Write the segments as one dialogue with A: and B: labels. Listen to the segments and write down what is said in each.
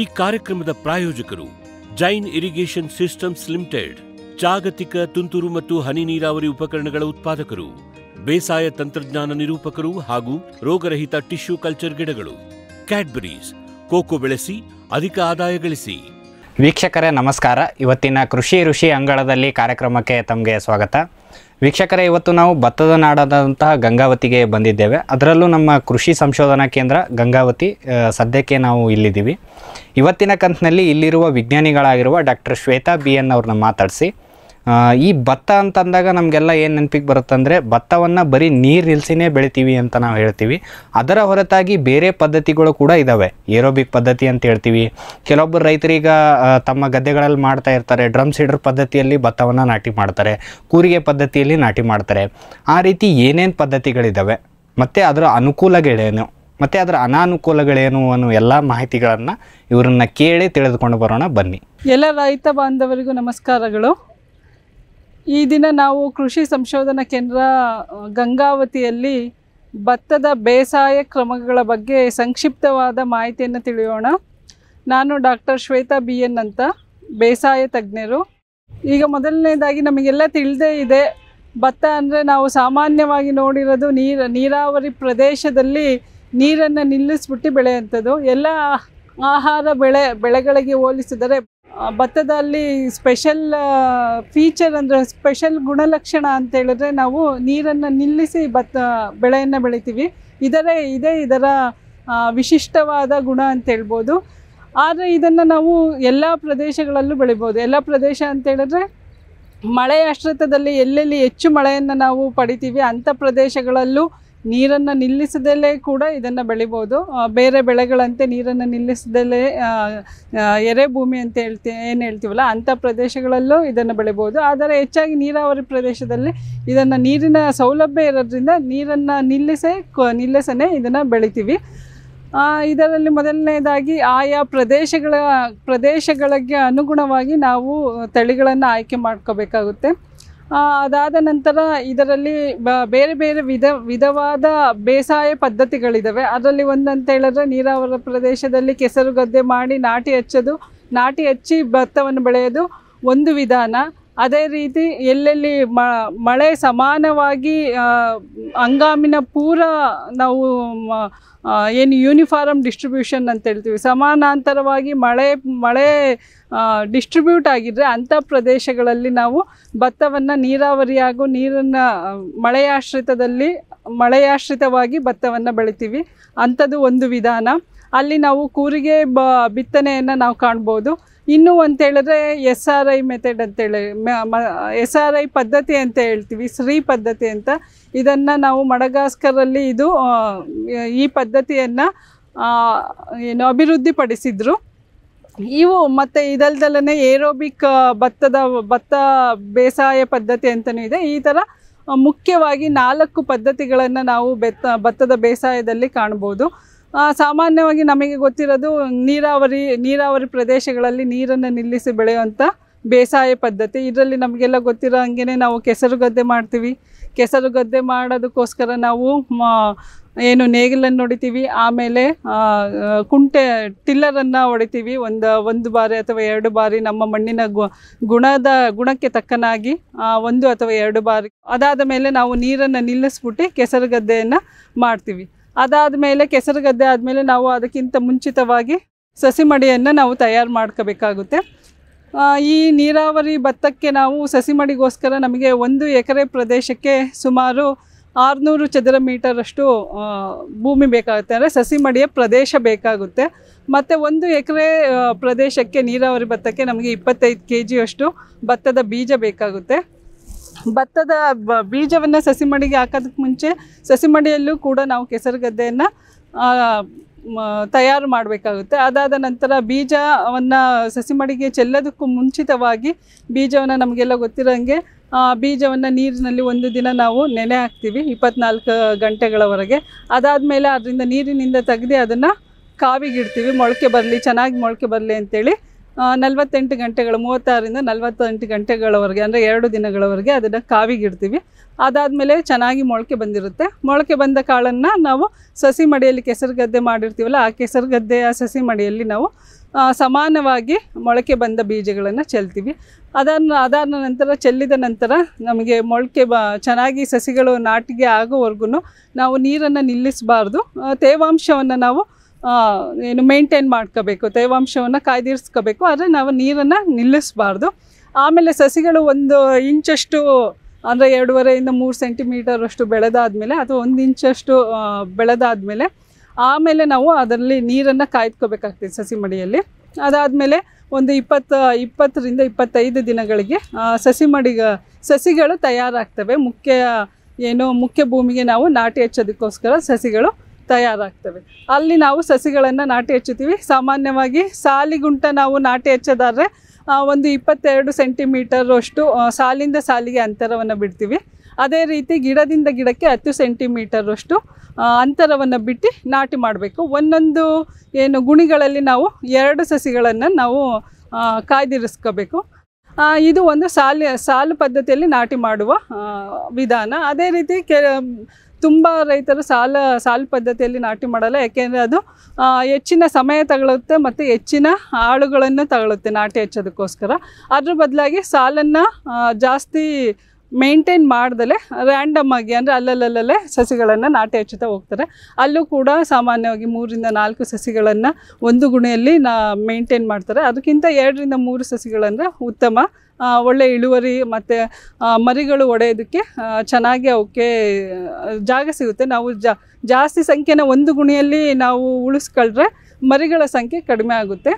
A: ಈ ಕಾರ್ಯಕ್ರಮದ ಪ್ರಾಯೋಜಕರು ಜೈನ್ ಇರಿಗೇಷನ್ ಸಿಸ್ಟಮ್ಸ್ ಲಿಮಿಟೆಡ್ ಜಾಗತಿಕ ತುಂತುರು ಮತ್ತು ಹನಿ ನೀರಾವರಿ ಉಪಕರಣಗಳ ಉತ್ಪಾದಕರು ಬೇಸಾಯ ತಂತ್ರಜ್ಞಾನ ನಿರೂಪಕರು ಹಾಗೂ ರೋಗರಹಿತ ಟಿಶ್ಯೂ ಕಲ್ಚರ್ ಗಿಡಗಳು ಕ್ಯಾಡ್ಬರೀಸ್ ಕೋಕೋ ಬೆಳೆಸಿ ಅಧಿಕ ಆದಾಯ ಗಳಿಸಿ
B: ವೀಕ್ಷಕರೇ ನಮಸ್ಕಾರ ಇವತ್ತಿನ ಕೃಷಿ ಋಷಿ ಅಂಗಳದಲ್ಲಿ ಕಾರ್ಯಕ್ರಮಕ್ಕೆ ತಮಗೆ ಸ್ವಾಗತ ವೀಕ್ಷಕರೇ ಇವತ್ತು ನಾವು ಭತ್ತದ ನಾಡಾದಂತಹ ಗಂಗಾವತಿಗೆ ಬಂದಿದ್ದೇವೆ ಅದರಲ್ಲೂ ನಮ್ಮ ಕೃಷಿ ಸಂಶೋಧನಾ ಕೇಂದ್ರ ಗಂಗಾವತಿ ಸದ್ಯಕ್ಕೆ ನಾವು ಇಲ್ಲಿದ್ದೀವಿ ಇವತ್ತಿನ ಕಂತಿನಲ್ಲಿ ಇಲ್ಲಿರುವ ವಿಜ್ಞಾನಿಗಳಾಗಿರುವ ಡಾಕ್ಟರ್ ಶ್ವೇತಾ ಬಿ ಎನ್ ಅವ್ರನ್ನ ಮಾತಾಡಿಸಿ ಈ ಭತ್ತ ಅಂತಂದಾಗ ನಮಗೆಲ್ಲ ಏನು ನೆನಪಿಗೆ ಅಂದರೆ ಭತ್ತವನ್ನು ಬರೀ ನೀರು ನಿಲ್ಸಿನೇ ಬೆಳಿತೀವಿ ಅಂತ ನಾವು ಹೇಳ್ತೀವಿ ಅದರ ಹೊರತಾಗಿ ಬೇರೆ ಪದ್ಧತಿಗಳು ಕೂಡ ಇದ್ದಾವೆ ಏರೋಬಿಕ್ ಪದ್ಧತಿ ಅಂತ ಹೇಳ್ತೀವಿ ಕೆಲವೊಬ್ಬರು ರೈತರೀಗ ತಮ್ಮ ಗದ್ದೆಗಳಲ್ಲಿ ಮಾಡ್ತಾ ಇರ್ತಾರೆ ಡ್ರಮ್ ಸೀಡರ್ ಪದ್ಧತಿಯಲ್ಲಿ ಭತ್ತವನ್ನು ನಾಟಿ ಮಾಡ್ತಾರೆ ಕೂರಿಗೆ ಪದ್ಧತಿಯಲ್ಲಿ ನಾಟಿ ಮಾಡ್ತಾರೆ ಆ ರೀತಿ ಏನೇನು ಪದ್ಧತಿಗಳಿದ್ದಾವೆ ಮತ್ತು ಅದರ ಅನುಕೂಲಗಳೇನು ಮತ್ತು ಅದರ ಅನಾನುಕೂಲಗಳೇನು ಅನ್ನೋ ಎಲ್ಲ ಮಾಹಿತಿಗಳನ್ನು ಇವರನ್ನು ಕೇಳಿ ತಿಳಿದುಕೊಂಡು ಬರೋಣ ಬನ್ನಿ
C: ಎಲ್ಲ ರೈತ ಬಾಂಧವರಿಗೂ ನಮಸ್ಕಾರಗಳು ಈ ದಿನ ನಾವು ಕೃಷಿ ಸಂಶೋಧನಾ ಕೇಂದ್ರ ಗಂಗಾವತಿಯಲ್ಲಿ ಭತ್ತದ ಬೇಸಾಯ ಕ್ರಮಗಳ ಬಗ್ಗೆ ಸಂಕ್ಷಿಪ್ತವಾದ ಮಾಹಿತಿಯನ್ನು ತಿಳಿಯೋಣ ನಾನು ಡಾಕ್ಟರ್ ಶ್ವೇತಾ ಬಿ ಎನ್ ಅಂತ ಬೇಸಾಯ ತಜ್ಞರು ಈಗ ಮೊದಲನೇದಾಗಿ ನಮಗೆಲ್ಲ ತಿಳಿದೇ ಇದೆ ಭತ್ತ ಅಂದರೆ ನಾವು ಸಾಮಾನ್ಯವಾಗಿ ನೋಡಿರೋದು ನೀರ ನೀರಾವರಿ ಪ್ರದೇಶದಲ್ಲಿ ನೀರನ್ನು ನಿಲ್ಲಿಸ್ಬಿಟ್ಟು ಬೆಳೆಯುವಂಥದ್ದು ಎಲ್ಲ ಆಹಾರ ಬೆಳೆ ಬೆಳೆಗಳಿಗೆ ಹೋಲಿಸಿದರೆ ಭತ್ತದಲ್ಲಿ ಸ್ಪೆಷಲ್ ಫೀಚರ್ ಅಂದರೆ ಸ್ಪೆಷಲ್ ಗುಣಲಕ್ಷಣ ಅಂತ ಹೇಳಿದ್ರೆ ನಾವು ನೀರನ್ನು ನಿಲ್ಲಿಸಿ ಭತ್ತ ಬೆಳೆಯನ್ನು ಬೆಳಿತೀವಿ ಇದರೇ ಇದೇ ಇದರ ವಿಶಿಷ್ಟವಾದ ಗುಣ ಅಂತ ಹೇಳ್ಬೋದು ಆದರೆ ಇದನ್ನು ನಾವು ಎಲ್ಲ ಪ್ರದೇಶಗಳಲ್ಲೂ ಬೆಳಿಬೋದು ಎಲ್ಲ ಪ್ರದೇಶ ಅಂತ ಹೇಳಿದ್ರೆ ಮಳೆಯ ಆಶ್ರಿತದಲ್ಲಿ ಎಲ್ಲೆಲ್ಲಿ ಹೆಚ್ಚು ಮಳೆಯನ್ನು ನಾವು ಪಡಿತೀವಿ ಅಂಥ ಪ್ರದೇಶಗಳಲ್ಲೂ ನೀರನ್ನು ನಿಲ್ಲಿಸದಲ್ಲೇ ಕೂಡ ಇದನ್ನು ಬೆಳಿಬೋದು ಬೇರೆ ಬೆಳೆಗಳಂತೆ ನೀರನ್ನು ನಿಲ್ಲಿಸದಲ್ಲೇ ಎರೆ ಭೂಮಿ ಅಂತ ಹೇಳ್ತಿ ಏನು ಹೇಳ್ತೀವಲ್ಲ ಅಂಥ ಪ್ರದೇಶಗಳಲ್ಲೂ ಇದನ್ನು ಬೆಳಿಬೋದು ಆದರೆ ಹೆಚ್ಚಾಗಿ ನೀರಾವರಿ ಪ್ರದೇಶದಲ್ಲಿ ಇದನ್ನು ನೀರಿನ ಸೌಲಭ್ಯ ಇರೋದ್ರಿಂದ ನೀರನ್ನು ನಿಲ್ಲಿಸೇ ನಿಲ್ಲಿಸನೇ ಇದನ್ನು ಬೆಳಿತೀವಿ ಇದರಲ್ಲಿ ಮೊದಲನೇದಾಗಿ ಆಯಾ ಪ್ರದೇಶಗಳ ಪ್ರದೇಶಗಳಿಗೆ ಅನುಗುಣವಾಗಿ ನಾವು ತಳಿಗಳನ್ನು ಆಯ್ಕೆ ಮಾಡ್ಕೋಬೇಕಾಗುತ್ತೆ ಅದಾದ ನಂತರ ಇದರಲ್ಲಿ ಬೇರೆ ಬೇರೆ ವಿಧ ವಿಧವಾದ ಬೇಸಾಯ ಪದ್ಧತಿಗಳಿದ್ದಾವೆ ಅದರಲ್ಲಿ ಒಂದಂತ ಹೇಳಿದ್ರೆ ನೀರಾವರಿ ಪ್ರದೇಶದಲ್ಲಿ ಕೆಸರು ಗದ್ದೆ ಮಾಡಿ ನಾಟಿ ಹಚ್ಚೋದು ನಾಟಿ ಹಚ್ಚಿ ಭತ್ತವನ್ನು ಬೆಳೆಯೋದು ಒಂದು ವಿಧಾನ ಅದೇ ರೀತಿ ಎಲ್ಲೆಲ್ಲಿ ಮಳೆ ಸಮಾನವಾಗಿ ಹಂಗಾಮಿನ ಪೂರ ನಾವು ಏನು ಯೂನಿಫಾರ್ಮ್ ಡಿಸ್ಟ್ರಿಬ್ಯೂಷನ್ ಅಂತ ಹೇಳ್ತೀವಿ ಸಮಾನಾಂತರವಾಗಿ ಮಳೆ ಮಳೆ ಡಿಸ್ಟ್ರಿಬ್ಯೂಟ್ ಆಗಿದ್ದರೆ ಅಂಥ ಪ್ರದೇಶಗಳಲ್ಲಿ ನಾವು ಭತ್ತವನ್ನು ನೀರಾವರಿ ಹಾಗೂ ನೀರನ್ನು ಮಳೆಯಾಶ್ರಿತದಲ್ಲಿ ಮಳೆಯಾಶ್ರಿತವಾಗಿ ಭತ್ತವನ್ನು ಬೆಳಿತೀವಿ ಅಂಥದ್ದು ಒಂದು ವಿಧಾನ ಅಲ್ಲಿ ನಾವು ಕೂರಿಗೆ ಬ ಬಿತ್ತನೆಯನ್ನು ನಾವು ಕಾಣ್ಬೋದು ಇನ್ನು ಅಂತ ಹೇಳಿದ್ರೆ ಎಸ್ ಆರ್ ಐ ಮೆಥಡ್ ಅಂತೇಳಿ ಎಸ್ ಆರ್ ಐ ಪದ್ಧತಿ ಅಂತ ಹೇಳ್ತೀವಿ ಶ್ರೀ ಪದ್ಧತಿ ಅಂತ ಇದನ್ನು ನಾವು ಮಡಗಾಸ್ಕರಲ್ಲಿ ಇದು ಈ ಪದ್ಧತಿಯನ್ನು ಏನು ಅಭಿವೃದ್ಧಿಪಡಿಸಿದ್ರು ಇವು ಮತ್ತು ಇದಲ್ದಲ್ಲೇ ಏರೋಬಿಕ್ ಭತ್ತದ ಭತ್ತ ಬೇಸಾಯ ಪದ್ಧತಿ ಅಂತಲೂ ಇದೆ ಈ ಥರ ಮುಖ್ಯವಾಗಿ ನಾಲ್ಕು ಪದ್ಧತಿಗಳನ್ನು ನಾವು ಬೆತ್ತ ಭತ್ತದ ಬೇಸಾಯದಲ್ಲಿ ಕಾಣ್ಬೋದು ಸಾಮಾನ್ಯವಾಗಿ ನಮಗೆ ಗೊತ್ತಿರೋದು ನೀರಾವರಿ ನೀರಾವರಿ ಪ್ರದೇಶಗಳಲ್ಲಿ ನೀರನ್ನು ನಿಲ್ಲಿಸಿ ಬೆಳೆಯುವಂಥ ಬೇಸಾಯ ಪದ್ಧತಿ ಇದರಲ್ಲಿ ನಮಗೆಲ್ಲ ಗೊತ್ತಿರೋ ಹಂಗೆ ನಾವು ಕೆಸರು ಗದ್ದೆ ಮಾಡ್ತೀವಿ ಕೆಸರು ಗದ್ದೆ ಮಾಡೋದಕ್ಕೋಸ್ಕರ ನಾವು ಏನು ನೇಗಿಲನ್ನು ಹೊಡಿತೀವಿ ಆಮೇಲೆ ಕುಂಟೆ ಟಿಲ್ಲರನ್ನು ಹೊಡಿತೀವಿ ಒಂದು ಒಂದು ಬಾರಿ ಅಥವಾ ಎರಡು ಬಾರಿ ನಮ್ಮ ಮಣ್ಣಿನ ಗುಣದ ಗುಣಕ್ಕೆ ತಕ್ಕನಾಗಿ ಒಂದು ಅಥವಾ ಎರಡು ಬಾರಿ ಅದಾದ ಮೇಲೆ ನಾವು ನೀರನ್ನು ನಿಲ್ಲಿಸ್ಬಿಟ್ಟು ಕೆಸರು ಗದ್ದೆಯನ್ನು ಮಾಡ್ತೀವಿ ಅದಾದ ಮೇಲೆ ಕೆಸರು ಗದ್ದೆ ಆದಮೇಲೆ ನಾವು ಅದಕ್ಕಿಂತ ಮುಂಚಿತವಾಗಿ ಸಸಿ ಮಡಿಯನ್ನು ನಾವು ತಯಾರು ಮಾಡ್ಕೋಬೇಕಾಗುತ್ತೆ ಈ ನೀರಾವರಿ ಭತ್ತಕ್ಕೆ ನಾವು ಸಸಿ ಮಡಿಗೋಸ್ಕರ ನಮಗೆ ಒಂದು ಎಕರೆ ಪ್ರದೇಶಕ್ಕೆ ಸುಮಾರು ಆರುನೂರು ಚದರ ಮೀಟರಷ್ಟು ಭೂಮಿ ಬೇಕಾಗುತ್ತೆ ಅಂದರೆ ಸಸಿ ಮಡಿಯ ಪ್ರದೇಶ ಬೇಕಾಗುತ್ತೆ ಮತ್ತು ಒಂದು ಎಕರೆ ಪ್ರದೇಶಕ್ಕೆ ನೀರಾವರಿ ಭತ್ತಕ್ಕೆ ನಮಗೆ ಇಪ್ಪತ್ತೈದು ಕೆ ಜಿಯಷ್ಟು ಭತ್ತದ ಬೀಜ ಬೇಕಾಗುತ್ತೆ ಭತ್ತದ ಬೀಜವನ್ನು ಸಸಿ ಮಡಿಗೆ ಹಾಕೋದಕ್ಕೆ ಮುಂಚೆ ಸಸಿ ಮಡಿಯಲ್ಲೂ ಕೂಡ ನಾವು ಕೆಸರು ಗದ್ದೆಯನ್ನು ತಯಾರು ಮಾಡಬೇಕಾಗುತ್ತೆ ಅದಾದ ನಂತರ ಬೀಜವನ್ನು ಸಸಿ ಮಡಿಗೆ ಚೆಲ್ಲೋದಕ್ಕೂ ಮುಂಚಿತವಾಗಿ ಬೀಜವನ್ನು ನಮಗೆಲ್ಲ ಗೊತ್ತಿರೋಂಗೆ ಬೀಜವನ್ನು ನೀರಿನಲ್ಲಿ ಒಂದು ದಿನ ನಾವು ನೆನೆ ಹಾಕ್ತೀವಿ ಇಪ್ಪತ್ನಾಲ್ಕು ಗಂಟೆಗಳವರೆಗೆ ಅದಾದಮೇಲೆ ಅದರಿಂದ ನೀರಿನಿಂದ ತೆಗೆದು ಅದನ್ನು ಕಾವಿಗಿಡ್ತೀವಿ ಮೊಳಕೆ ಬರಲಿ ಚೆನ್ನಾಗಿ ಮೊಳಕೆ ಬರಲಿ ಅಂತೇಳಿ ನಲವತ್ತೆಂಟು ಗಂಟೆಗಳು ಮೂವತ್ತಾರರಿಂದ ನಲವತ್ತೆಂಟು ಗಂಟೆಗಳವರೆಗೆ ಅಂದರೆ ಎರಡು ದಿನಗಳವರೆಗೆ ಅದನ್ನು ಕಾವಿಗಿಡ್ತೀವಿ ಅದಾದಮೇಲೆ ಚೆನ್ನಾಗಿ ಮೊಳಕೆ ಬಂದಿರುತ್ತೆ ಮೊಳಕೆ ಬಂದ ಕಾಳನ್ನು ನಾವು ಸಸಿ ಮಡಿಯಲ್ಲಿ ಕೆಸರು ಗದ್ದೆ ಮಾಡಿರ್ತೀವಲ್ಲ ಆ ಕೆಸರು ಗದ್ದೆಯ ಸಸಿ ಮಡಿಯಲ್ಲಿ ನಾವು ಸಮಾನವಾಗಿ ಮೊಳಕೆ ಬಂದ ಬೀಜಗಳನ್ನು ಚೆಲ್ತೀವಿ ಅದನ್ನು ಅದಾದ ನಂತರ ಚೆಲ್ಲಿದ ನಂತರ ನಮಗೆ ಮೊಳಕೆ ಬ ಚೆನ್ನಾಗಿ ಸಸಿಗಳು ನಾಟಿಗೆ ಆಗೋವರೆಗೂ ನಾವು ನೀರನ್ನು ನಿಲ್ಲಿಸಬಾರ್ದು ತೇವಾಂಶವನ್ನು ನಾವು ಏನು ಮೇಂಟೈನ್ ಮಾಡ್ಕೋಬೇಕು ತೇವಾಂಶವನ್ನು ಕಾಯ್ದಿರಿಸ್ಕೋಬೇಕು ಆದರೆ ನಾವು ನೀರನ್ನು ನಿಲ್ಲಿಸಬಾರ್ದು ಆಮೇಲೆ ಸಸಿಗಳು ಒಂದು ಇಂಚಷ್ಟು ಅಂದರೆ ಎರಡೂವರೆಯಿಂದ ಮೂರು ಸೆಂಟಿಮೀಟರ್ ಅಷ್ಟು ಬೆಳೆದಾದಮೇಲೆ ಅಥವಾ ಒಂದು ಇಂಚಷ್ಟು ಬೆಳೆದಾದಮೇಲೆ ಆಮೇಲೆ ನಾವು ಅದರಲ್ಲಿ ನೀರನ್ನು ಕಾಯ್ದುಕೋಬೇಕಾಗ್ತದೆ ಸಸಿ ಮಡಿಯಲ್ಲಿ ಅದಾದಮೇಲೆ ಒಂದು ಇಪ್ಪತ್ತು ಇಪ್ಪತ್ತರಿಂದ ಇಪ್ಪತ್ತೈದು ದಿನಗಳಿಗೆ ಸಸಿ ಮಡಿಗ ಸಸಿಗಳು ತಯಾರಾಗ್ತವೆ ಮುಖ್ಯ ಏನು ಮುಖ್ಯ ಭೂಮಿಗೆ ನಾವು ನಾಟಿ ಹಚ್ಚೋದಕ್ಕೋಸ್ಕರ ಸಸಿಗಳು ತಯಾರಾಗ್ತವೆ ಅಲ್ಲಿ ನಾವು ಸಸಿಗಳನ್ನು ನಾಟಿ ಹಚ್ಚುತ್ತೀವಿ ಸಾಮಾನ್ಯವಾಗಿ ಸಾಲಿಗುಂಟ ನಾವು ನಾಟಿ ಹಚ್ಚೋದಾದ್ರೆ ಒಂದು ಇಪ್ಪತ್ತೆರಡು ಸೆಂಟಿಮೀಟರಷ್ಟು ಸಾಲಿಂದ ಸಾಲಿಗೆ ಅಂತರವನ್ನು ಬಿಡ್ತೀವಿ ಅದೇ ರೀತಿ ಗಿಡದಿಂದ ಗಿಡಕ್ಕೆ ಹತ್ತು ಸೆಂಟಿಮೀಟರಷ್ಟು ಅಂತರವನ್ನು ಬಿಟ್ಟು ನಾಟಿ ಮಾಡಬೇಕು ಒಂದೊಂದು ಏನು ಗುಣಿಗಳಲ್ಲಿ ನಾವು ಎರಡು ಸಸಿಗಳನ್ನು ನಾವು ಕಾಯ್ದಿರಿಸ್ಕೋಬೇಕು ಇದು ಒಂದು ಸಾಲು ಸಾಲು ಪದ್ಧತಿಯಲ್ಲಿ ನಾಟಿ ಮಾಡುವ ವಿಧಾನ ಅದೇ ರೀತಿ ಕೆ ತುಂಬ ರೈತರು ಸಾಲ ಸಾಲು ಪದ್ಧತಿಯಲ್ಲಿ ನಾಟಿ ಮಾಡಲ್ಲ ಯಾಕೆಂದರೆ ಅದು ಹೆಚ್ಚಿನ ಸಮಯ ತಗೊಳುತ್ತೆ ಮತ್ತು ಹೆಚ್ಚಿನ ಆಳುಗಳನ್ನು ತಗೊಳುತ್ತೆ ನಾಟಿ ಹಚ್ಚೋದಕ್ಕೋಸ್ಕರ ಅದ್ರ ಬದಲಾಗಿ ಸಾಲನ್ನು ಜಾಸ್ತಿ ಮೇಂಟೈನ್ ಮಾಡ್ದಲೆ ರ್ಯಾಂಡಮ್ ಆಗಿ ಅಂದರೆ ಅಲ್ಲಲ್ಲಲ್ಲೇ ಸಸಿಗಳನ್ನು ನಾಟಿ ಹಚ್ಚುತ್ತಾ ಹೋಗ್ತಾರೆ ಅಲ್ಲೂ ಕೂಡ ಸಾಮಾನ್ಯವಾಗಿ ಮೂರಿಂದ ನಾಲ್ಕು ಸಸಿಗಳನ್ನು ಒಂದು ಗುಣೆಯಲ್ಲಿ ನಾ ಮೇಂಟೈನ್ ಮಾಡ್ತಾರೆ ಅದಕ್ಕಿಂತ ಎರಡರಿಂದ ಮೂರು ಸಸಿಗಳಂದರೆ ಉತ್ತಮ ಒಳ್ಳೆ ಇಳುವರಿ ಮತ್ತು ಮರಿಗಳು ಒಡೆಯೋದಕ್ಕೆ ಚೆನ್ನಾಗಿ ಅವಕ್ಕೆ ಜಾಗ ಸಿಗುತ್ತೆ ನಾವು ಜಾಸ್ತಿ ಸಂಖ್ಯೆನ ಒಂದು ಗುಣಿಯಲ್ಲಿ ನಾವು ಉಳಿಸ್ಕೊಳ್ರೆ ಮರಿಗಳ ಸಂಖ್ಯೆ ಕಡಿಮೆ ಆಗುತ್ತೆ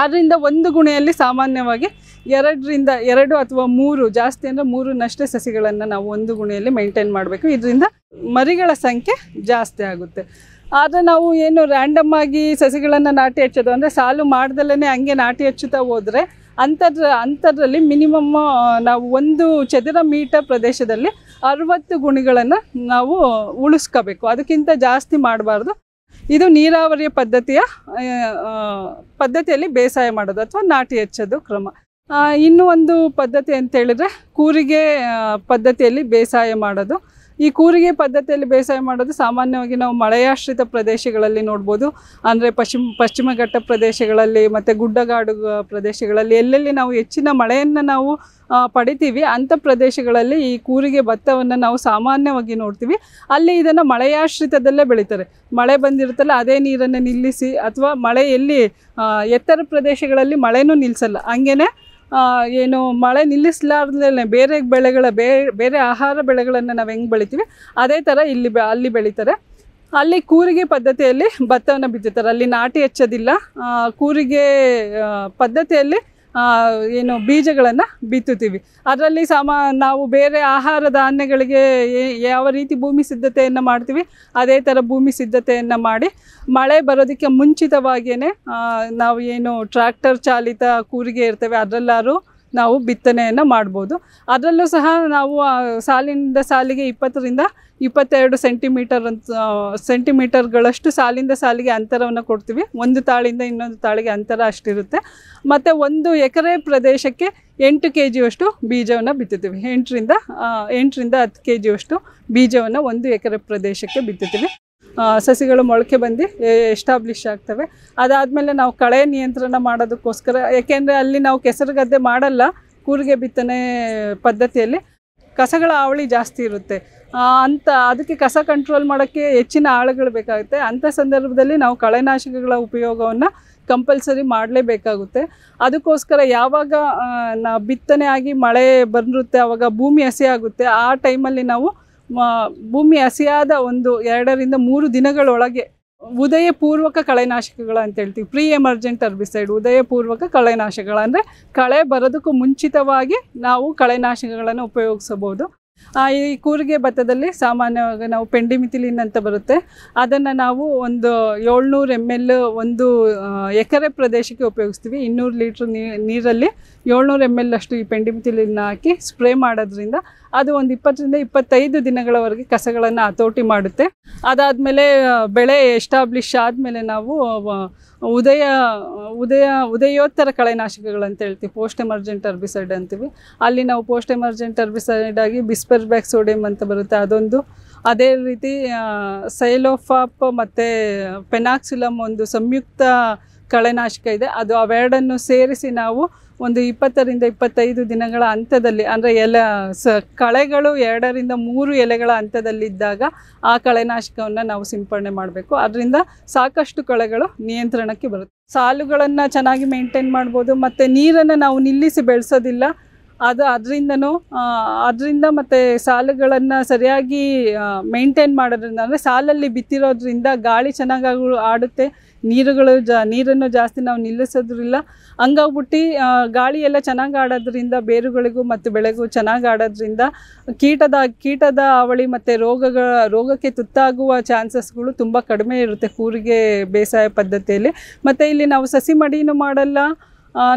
C: ಆದ್ದರಿಂದ ಒಂದು ಗುಣಿಯಲ್ಲಿ ಸಾಮಾನ್ಯವಾಗಿ ಎರಡರಿಂದ ಎರಡು ಅಥವಾ ಮೂರು ಜಾಸ್ತಿ ಅಂದರೆ ಮೂರನ್ನಷ್ಟೇ ಸಸಿಗಳನ್ನು ನಾವು ಒಂದು ಗುಣಿಯಲ್ಲಿ ಮೈಂಟೈನ್ ಮಾಡಬೇಕು ಇದರಿಂದ ಮರಿಗಳ ಸಂಖ್ಯೆ ಜಾಸ್ತಿ ಆಗುತ್ತೆ ಆದರೆ ನಾವು ಏನು ರ್ಯಾಂಡಮ್ ಆಗಿ ಸಸಿಗಳನ್ನು ನಾಟಿ ಹಚ್ಚೋದು ಅಂದರೆ ಸಾಲು ಮಾಡ್ದಲ್ಲೇ ಹಂಗೆ ನಾಟಿ ಹಚ್ಚುತ್ತಾ ಹೋದರೆ ಅಂಥದ್ರ ಅಂಥದ್ರಲ್ಲಿ ಮಿನಿಮಮ್ ನಾವು ಒಂದು ಚದರ ಮೀಟರ್ ಪ್ರದೇಶದಲ್ಲಿ ಅರವತ್ತು ಗುಣಿಗಳನ್ನು ನಾವು ಉಳಿಸ್ಕೋಬೇಕು ಅದಕ್ಕಿಂತ ಜಾಸ್ತಿ ಮಾಡಬಾರ್ದು ಇದು ನೀರಾವರಿಯ ಪದ್ಧತಿಯ ಪದ್ಧತಿಯಲ್ಲಿ ಬೇಸಾಯ ಮಾಡೋದು ಅಥವಾ ನಾಟಿ ಹೆಚ್ಚೋದು ಕ್ರಮ ಇನ್ನೂ ಒಂದು ಪದ್ಧತಿ ಅಂತೇಳಿದರೆ ಕೂರಿಗೆ ಪದ್ಧತಿಯಲ್ಲಿ ಬೇಸಾಯ ಮಾಡೋದು ಈ ಕೂರಿಗೆ ಪದ್ಧತಿಯಲ್ಲಿ ಬೇಸಾಯ ಮಾಡೋದು ಸಾಮಾನ್ಯವಾಗಿ ನಾವು ಮಳೆಯಾಶ್ರಿತ ಪ್ರದೇಶಗಳಲ್ಲಿ ನೋಡ್ಬೋದು ಅಂದರೆ ಪಶ್ಚಿಮ ಪಶ್ಚಿಮ ಘಟ್ಟ ಪ್ರದೇಶಗಳಲ್ಲಿ ಮತ್ತು ಗುಡ್ಡಗಾಡು ಪ್ರದೇಶಗಳಲ್ಲಿ ಎಲ್ಲೆಲ್ಲಿ ನಾವು ಹೆಚ್ಚಿನ ಮಳೆಯನ್ನು ನಾವು ಪಡಿತೀವಿ ಅಂಥ ಪ್ರದೇಶಗಳಲ್ಲಿ ಈ ಕೂರಿಗೆ ಭತ್ತವನ್ನು ನಾವು ಸಾಮಾನ್ಯವಾಗಿ ನೋಡ್ತೀವಿ ಅಲ್ಲಿ ಇದನ್ನು ಮಳೆಯಾಶ್ರಿತದಲ್ಲೇ ಬೆಳೀತಾರೆ ಮಳೆ ಬಂದಿರುತ್ತಲ್ಲ ಅದೇ ನೀರನ್ನು ನಿಲ್ಲಿಸಿ ಅಥವಾ ಮಳೆಯಲ್ಲಿ ಎತ್ತರ ಪ್ರದೇಶಗಳಲ್ಲಿ ಮಳೆನೂ ನಿಲ್ಲಿಸಲ್ಲ ಹಂಗೇ ಏನು ಮಳೆ ನಿಲ್ಲಿಸಲಾರ್ದೇ ಬೇರೆ ಬೆಳೆಗಳ ಬೇ ಬೇರೆ ಆಹಾರ ಬೆಳೆಗಳನ್ನು ನಾವು ಹೆಂಗೆ ಬೆಳಿತೀವಿ ಅದೇ ಥರ ಇಲ್ಲಿ ಅಲ್ಲಿ ಬೆಳೀತಾರೆ ಅಲ್ಲಿ ಕೂರಿಗೆ ಪದ್ಧತಿಯಲ್ಲಿ ಭತ್ತವನ್ನು ಬಿತ್ತುತ್ತಾರೆ ಅಲ್ಲಿ ನಾಟಿ ಹೆಚ್ಚೋದಿಲ್ಲ ಕೂರಿಗೆ ಪದ್ಧತಿಯಲ್ಲಿ ಏನು ಬೀಜಗಳನ್ನು ಬಿತ್ತುತ್ತೀವಿ ಅದರಲ್ಲಿ ಸಮ ನಾವು ಬೇರೆ ಆಹಾರ ಧಾನ್ಯಗಳಿಗೆ ಯಾವ ರೀತಿ ಭೂಮಿ ಸಿದ್ಧತೆಯನ್ನು ಮಾಡ್ತೀವಿ ಅದೇ ಥರ ಭೂಮಿ ಸಿದ್ಧತೆಯನ್ನು ಮಾಡಿ ಮಳೆ ಬರೋದಕ್ಕೆ ಮುಂಚಿತವಾಗಿಯೇ ನಾವು ಏನು ಟ್ರ್ಯಾಕ್ಟರ್ ಚಾಲಿತ ಕೂರಿಗೆ ಇರ್ತೇವೆ ಅದರಲ್ಲಾರು ನಾವು ಬಿತ್ತನೆಯನ್ನು ಮಾಡ್ಬೋದು ಅದರಲ್ಲೂ ಸಹ ನಾವು ಸಾಲಿನಿಂದ ಸಾಲಿಗೆ ಇಪ್ಪತ್ತರಿಂದ ಇಪ್ಪತ್ತೆರಡು ಸೆಂಟಿಮೀಟರ್ ಅಂತ ಸೆಂಟಿಮೀಟರ್ಗಳಷ್ಟು ಸಾಲಿಂದ ಸಾಲಿಗೆ ಅಂತರವನ್ನು ಕೊಡ್ತೀವಿ ಒಂದು ತಾಳಿಂದ ಇನ್ನೊಂದು ತಾಳಿಗೆ ಅಂತರ ಅಷ್ಟಿರುತ್ತೆ ಮತ್ತು ಒಂದು ಎಕರೆ ಪ್ರದೇಶಕ್ಕೆ ಎಂಟು ಕೆ ಜಿಯಷ್ಟು ಬೀಜವನ್ನು ಬಿತ್ತುತ್ತೀವಿ ಎಂಟರಿಂದ ಎಂಟರಿಂದ ಹತ್ತು ಕೆ ಜಿಯಷ್ಟು ಬೀಜವನ್ನು ಒಂದು ಎಕರೆ ಪ್ರದೇಶಕ್ಕೆ ಬಿತ್ತುತ್ತೀವಿ ಸಸಿಗಳು ಮೊಳಕೆ ಬಂದು ಎಸ್ಟಾಬ್ಲಿಷ್ ಆಗ್ತವೆ ಅದಾದಮೇಲೆ ನಾವು ಕಳೆ ನಿಯಂತ್ರಣ ಮಾಡೋದಕ್ಕೋಸ್ಕರ ಯಾಕೆಂದರೆ ಅಲ್ಲಿ ನಾವು ಕೆಸರು ಗದ್ದೆ ಮಾಡಲ್ಲ ಕೂರಿಗೆ ಬಿತ್ತನೆ ಪದ್ಧತಿಯಲ್ಲಿ ಕಸಗಳ ಹಾವಳಿ ಜಾಸ್ತಿ ಇರುತ್ತೆ ಅಂತ ಅದಕ್ಕೆ ಕಸ ಕಂಟ್ರೋಲ್ ಮಾಡೋಕ್ಕೆ ಹೆಚ್ಚಿನ ಆಳುಗಳು ಬೇಕಾಗುತ್ತೆ ಅಂಥ ಸಂದರ್ಭದಲ್ಲಿ ನಾವು ಕಳೆನಾಶಕಗಳ ಉಪಯೋಗವನ್ನು ಕಂಪಲ್ಸರಿ ಮಾಡಲೇಬೇಕಾಗುತ್ತೆ ಅದಕ್ಕೋಸ್ಕರ ಯಾವಾಗ ನಾ ಬಿತ್ತನೆ ಆಗಿ ಮಳೆ ಬಂದಿರುತ್ತೆ ಆವಾಗ ಭೂಮಿ ಹಸಿ ಆಗುತ್ತೆ ಆ ಟೈಮಲ್ಲಿ ನಾವು ಭೂಮಿ ಹಸಿಯಾದ ಒಂದು ಎರಡರಿಂದ ಮೂರು ದಿನಗಳೊಳಗೆ ಉದಯಪೂರ್ವಕ ಕಳೆನಾಶಕಗಳು ಅಂತ ಹೇಳ್ತೀವಿ ಪ್ರೀ ಎಮರ್ಜೆಂಟ್ ಅರ್ಬಿಸೈಡ್ ಉದಯಪೂರ್ವಕ ಕಳೆನಾಶಕಗಳು ಅಂದರೆ ಕಳೆ ಬರೋದಕ್ಕೂ ಮುಂಚಿತವಾಗಿ ನಾವು ಕಳೆನಾಶಕಗಳನ್ನು ಉಪಯೋಗಿಸಬಹುದು ಆ ಈ ಕೂರಿಗೆ ಭತ್ತದಲ್ಲಿ ಸಾಮಾನ್ಯವಾಗಿ ನಾವು ಪೆಂಡಿಮಿತಿಲಿನ್ ಅಂತ ಬರುತ್ತೆ ಅದನ್ನು ನಾವು ಒಂದು ಏಳ್ನೂರು ಎಮ್ ಎಲ್ ಒಂದು ಎಕರೆ ಪ್ರದೇಶಕ್ಕೆ ಉಪಯೋಗಿಸ್ತೀವಿ ಇನ್ನೂರು ಲೀಟ್ರ್ ನೀರಲ್ಲಿ ಏಳ್ನೂರು ಎಮ್ ಎಲ್ ಅಷ್ಟು ಈ ಪೆಂಡಿಮಿತಿಲನ್ನು ಹಾಕಿ ಸ್ಪ್ರೇ ಮಾಡೋದ್ರಿಂದ ಅದು ಒಂದು ಇಪ್ಪತ್ತರಿಂದ ಇಪ್ಪತ್ತೈದು ದಿನಗಳವರೆಗೆ ಕಸಗಳನ್ನು ಹತೋಟಿ ಮಾಡುತ್ತೆ ಅದಾದಮೇಲೆ ಬೆಳೆ ಎಸ್ಟಾಬ್ಲಿಷ್ ಆದಮೇಲೆ ನಾವು ಉದಯ ಉದಯ ಉದಯೋತ್ತರ ಕಳೆನಾಶಕಗಳಂತ ಹೇಳ್ತೀವಿ ಪೋಸ್ಟ್ ಎಮರ್ಜೆಂಟ್ ಅರ್ಬಿಸೈಡ್ ಅಂತೀವಿ ಅಲ್ಲಿ ನಾವು ಪೋಸ್ಟ್ ಎಮರ್ಜೆಂಟ್ ಟರ್ಬಿಸೈಡ್ ಆಗಿ ಬಿಸ್ಪರ್ ಬ್ಯಾಕ್ ಸೋಡಿಯಂ ಅಂತ ಬರುತ್ತೆ ಅದೊಂದು ಅದೇ ರೀತಿ ಸೈಲೋಫಾಪ್ ಮತ್ತು ಪೆನಾಕ್ಸಿಲಮ್ ಒಂದು ಸಂಯುಕ್ತ ಕಳೆನಾಶಕ ಇದೆ ಅದು ಅವೆರಡನ್ನು ಸೇರಿಸಿ ನಾವು ಒಂದು ಇಪ್ಪತ್ತರಿಂದ ಇಪ್ಪತ್ತೈದು ದಿನಗಳ ಹಂತದಲ್ಲಿ ಅಂದರೆ ಎಲೆ ಸ ಕಳೆಗಳು ಎರಡರಿಂದ ಮೂರು ಎಲೆಗಳ ಹಂತದಲ್ಲಿದ್ದಾಗ ಆ ಕಳೆನಾಶಕವನ್ನು ನಾವು ಸಿಂಪಡಣೆ ಮಾಡಬೇಕು ಅದರಿಂದ ಸಾಕಷ್ಟು ಕಳೆಗಳು ನಿಯಂತ್ರಣಕ್ಕೆ ಬರುತ್ತೆ ಸಾಲುಗಳನ್ನು ಚೆನ್ನಾಗಿ ಮೇಂಟೈನ್ ಮಾಡ್ಬೋದು ಮತ್ತು ನೀರನ್ನು ನಾವು ನಿಲ್ಲಿಸಿ ಬೆಳೆಸೋದಿಲ್ಲ ಅದು ಅದರಿಂದನೂ ಅದರಿಂದ ಮತ್ತು ಸಾಲುಗಳನ್ನು ಸರಿಯಾಗಿ ಮೇಂಟೈನ್ ಮಾಡೋದ್ರಿಂದ ಅಂದರೆ ಸಾಲಲ್ಲಿ ಬಿತ್ತಿರೋದ್ರಿಂದ ಗಾಳಿ ಚೆನ್ನಾಗಿ ಆಡುತ್ತೆ ನೀರುಗಳು ಜಾ ನೀರನ್ನು ಜಾಸ್ತಿ ನಾವು ನಿಲ್ಲಿಸೋದ್ರಿಲ್ಲ ಹಂಗಾಗ್ಬಿಟ್ಟು ಗಾಳಿ ಎಲ್ಲ ಚೆನ್ನಾಗಿ ಆಡೋದ್ರಿಂದ ಬೇರುಗಳಿಗೂ ಮತ್ತು ಬೆಳೆಗೂ ಚೆನ್ನಾಗಿ ಆಡೋದ್ರಿಂದ ಕೀಟದ ಕೀಟದ ಅವಳಿ ಮತ್ತು ರೋಗಗಳ ರೋಗಕ್ಕೆ ತುತ್ತಾಗುವ ಚಾನ್ಸಸ್ಗಳು ತುಂಬ ಕಡಿಮೆ ಇರುತ್ತೆ ಕೂರಿಗೆ ಬೇಸಾಯ ಪದ್ಧತಿಯಲ್ಲಿ ಮತ್ತು ಇಲ್ಲಿ ನಾವು ಸಸಿ ಮಡಿನೂ ಮಾಡಲ್ಲ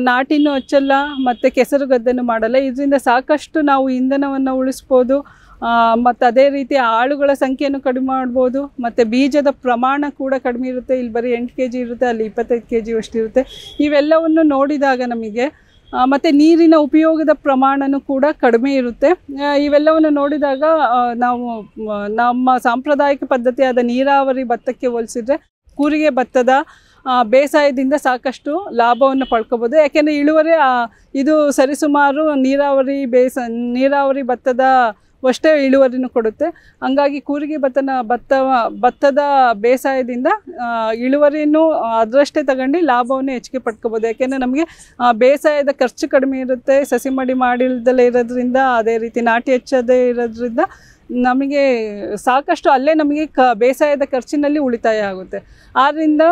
C: ನಾಟಿನೂ ಹಚ್ಚಲ್ಲ ಮತ್ತು ಕೆಸರು ಗದ್ದೆನೂ ಮಾಡಲ್ಲ ಇದರಿಂದ ಸಾಕಷ್ಟು ನಾವು ಇಂಧನವನ್ನು ಉಳಿಸ್ಬೋದು ಮತ್ತು ಅದೇ ರೀತಿ ಆಳುಗಳ ಸಂಖ್ಯೆಯನ್ನು ಕಡಿಮೆ ಮಾಡ್ಬೋದು ಮತ್ತು ಬೀಜದ ಪ್ರಮಾಣ ಕೂಡ ಕಡಿಮೆ ಇರುತ್ತೆ ಇಲ್ಲಿ ಬರೀ ಎಂಟು ಕೆ ಜಿ ಇರುತ್ತೆ ಅಲ್ಲಿ ಇಪ್ಪತ್ತೈದು ಕೆ ಜಿ ಅಷ್ಟಿರುತ್ತೆ ಇವೆಲ್ಲವನ್ನು ನೋಡಿದಾಗ ನಮಗೆ ಮತ್ತು ನೀರಿನ ಉಪಯೋಗದ ಪ್ರಮಾಣನೂ ಕೂಡ ಕಡಿಮೆ ಇರುತ್ತೆ ಇವೆಲ್ಲವನ್ನು ನೋಡಿದಾಗ ನಾವು ನಮ್ಮ ಸಾಂಪ್ರದಾಯಿಕ ಪದ್ಧತಿಯಾದ ನೀರಾವರಿ ಭತ್ತಕ್ಕೆ ಹೋಲಿಸಿದ್ರೆ ಕೂರಿಗೆ ಭತ್ತದ ಬೇಸಾಯದಿಂದ ಸಾಕಷ್ಟು ಲಾಭವನ್ನು ಪಡ್ಕೋಬೋದು ಯಾಕೆಂದರೆ ಇಳುವರಿ ಇದು ಸರಿಸುಮಾರು ನೀರಾವರಿ ಬೇಸ ನೀರಾವರಿ ಭತ್ತದ ಅಷ್ಟೇ ಇಳುವರಿನೂ ಕೊಡುತ್ತೆ ಹಂಗಾಗಿ ಕೂರಿಗೆ ಭತ್ತನ ಭತ್ತ ಭತ್ತದ ಬೇಸಾಯದಿಂದ ಇಳುವರಿನೂ ಅದರಷ್ಟೇ ತಗೊಂಡು ಲಾಭವನ್ನು ಹೆಚ್ಚಿಗೆ ಪಡ್ಕೋಬೋದು ಯಾಕೆಂದರೆ ನಮಗೆ ಬೇಸಾಯದ ಖರ್ಚು ಕಡಿಮೆ ಇರುತ್ತೆ ಸಸಿ ಮಡಿ ಮಾಡಿಲ್ದಲೇ ಇರೋದ್ರಿಂದ ಅದೇ ರೀತಿ ನಾಟಿ ಹೆಚ್ಚದೇ ಇರೋದ್ರಿಂದ ನಮಗೆ ಸಾಕಷ್ಟು ಅಲ್ಲೇ ನಮಗೆ ಕ ಬೇಸಾಯದ ಖರ್ಚಿನಲ್ಲಿ ಉಳಿತಾಯ ಆಗುತ್ತೆ ಆದ್ದರಿಂದ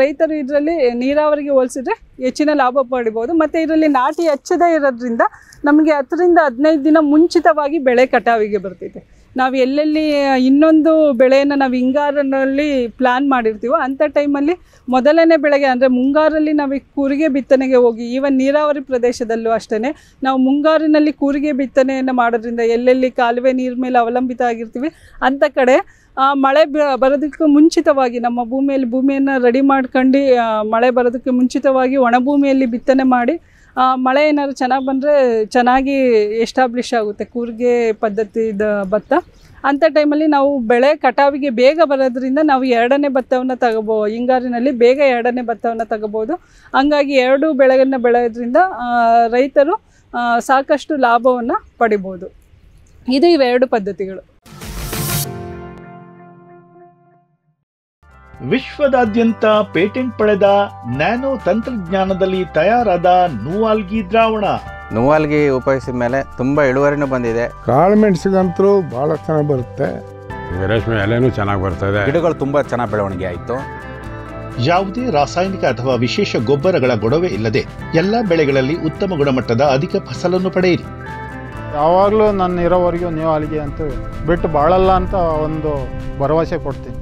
C: ರೈತರು ಇದರಲ್ಲಿ ನೀರಾವರಿಗೆ ಹೋಲಿಸಿದ್ರೆ ಹೆಚ್ಚಿನ ಲಾಭ ಪಡಿಬೋದು ಮತ್ತು ಇದರಲ್ಲಿ ನಾಟಿ ಹಚ್ಚದೇ ಇರೋದ್ರಿಂದ ನಮಗೆ ಹತ್ತರಿಂದ ಹದಿನೈದು ದಿನ ಮುಂಚಿತವಾಗಿ ಬೆಳೆ ಕಟಾವಿಗೆ ಬರ್ತೈತೆ ನಾವು ಎಲ್ಲೆಲ್ಲಿ ಇನ್ನೊಂದು ಬೆಳೆಯನ್ನು ನಾವು ಹಿಂಗಾರಿನಲ್ಲಿ ಪ್ಲ್ಯಾನ್ ಮಾಡಿರ್ತೀವೋ ಅಂಥ ಟೈಮಲ್ಲಿ ಮೊದಲನೇ ಬೆಳೆಗೆ ಅಂದರೆ ಮುಂಗಾರಲ್ಲಿ ನಾವು ಕೂರಿಗೆ ಬಿತ್ತನೆಗೆ ಹೋಗಿ ಈವನ್ ನೀರಾವರಿ ಪ್ರದೇಶದಲ್ಲೂ ಅಷ್ಟೇ ನಾವು ಮುಂಗಾರಿನಲ್ಲಿ ಕೂರಿಗೆ ಬಿತ್ತನೆಯನ್ನು ಮಾಡೋದ್ರಿಂದ ಎಲ್ಲೆಲ್ಲಿ ಕಾಲುವೆ ನೀರು ಮೇಲೆ ಅವಲಂಬಿತ ಆಗಿರ್ತೀವಿ ಅಂಥ ಕಡೆ ಮಳೆ ಬರೋದಕ್ಕೂ ಮುಂಚಿತವಾಗಿ ನಮ್ಮ ಭೂಮಿಯಲ್ಲಿ ಭೂಮಿಯನ್ನು ರೆಡಿ ಮಾಡ್ಕೊಂಡು ಮಳೆ ಬರೋದಕ್ಕೆ ಮುಂಚಿತವಾಗಿ ಒಣಭೂಮಿಯಲ್ಲಿ ಬಿತ್ತನೆ ಮಾಡಿ ಮಳೆ ಏನಾದ್ರು ಚೆನ್ನಾಗಿ ಬಂದರೆ ಚೆನ್ನಾಗಿ ಎಸ್ಟಾಬ್ಲಿಷ್ ಆಗುತ್ತೆ ಕೂರಿಗೆ ಪದ್ಧತಿದ ಭತ್ತ ಅಂಥ ಟೈಮಲ್ಲಿ ನಾವು ಬೆಳೆ ಕಟಾವಿಗೆ ಬೇಗ ಬರೋದ್ರಿಂದ ನಾವು ಎರಡನೇ ಭತ್ತವನ್ನು ತಗೋಬೋ ಹಿಂಗಾರಿನಲ್ಲಿ ಬೇಗ ಎರಡನೇ ಭತ್ತವನ್ನು ತಗೋಬೋದು ಹಂಗಾಗಿ ಎರಡು ಬೆಳೆಗಳನ್ನು ಬೆಳೆಯೋದ್ರಿಂದ ರೈತರು ಸಾಕಷ್ಟು ಲಾಭವನ್ನು ಪಡಿಬೋದು ಇದು ಇವೆರಡು ಪದ್ಧತಿಗಳು
A: ವಿಶ್ವದಾದ್ಯಂತ ಪೇಟೆಂಟ್ ಪಡೆದ ನ್ಯಾನೋ ತಂತ್ರಜ್ಞಾನದಲ್ಲಿ ತಯಾರಾದ ನೂವಾಲ್ಗಿ
B: ದ್ರಾವಣ ನೂವಾಲ್ಗಿ ಉಪಯೋಗಿಸಿದ ಮೇಲೆ ತುಂಬಾ ಇಳುವರಿನೂ ಬಂದಿದೆ ಮೆಣಸಿಗಂತರೂ
A: ಬಹಳ ಚೆನ್ನಾಗಿ ಬರುತ್ತೆ ರೇಷ್ಮೆ ಎಲೆನೂ ಚೆನ್ನಾಗಿ ಬರ್ತದೆ ಗಿಡಗಳು ತುಂಬಾ ಚೆನ್ನಾಗಿ ಬೆಳವಣಿಗೆ ಆಯಿತು ಯಾವುದೇ ರಾಸಾಯನಿಕ ಅಥವಾ ವಿಶೇಷ ಗೊಬ್ಬರಗಳ ಗೊಡವೆ ಇಲ್ಲದೆ ಎಲ್ಲ ಬೆಳೆಗಳಲ್ಲಿ ಉತ್ತಮ
B: ಗುಣಮಟ್ಟದ ಅಧಿಕ ಫಸಲನ್ನು ಪಡೆಯಿರಿ ಯಾವಾಗಲೂ ನನ್ನ ಇರೋವರೆಗೂ ನೀವು ಅಲ್ಲಿಗೆ ಅಂತ ಬಿಟ್ಟು ಬಾಳಲ್ಲ ಅಂತ ಒಂದು ಭರವಸೆ ಕೊಡ್ತೀನಿ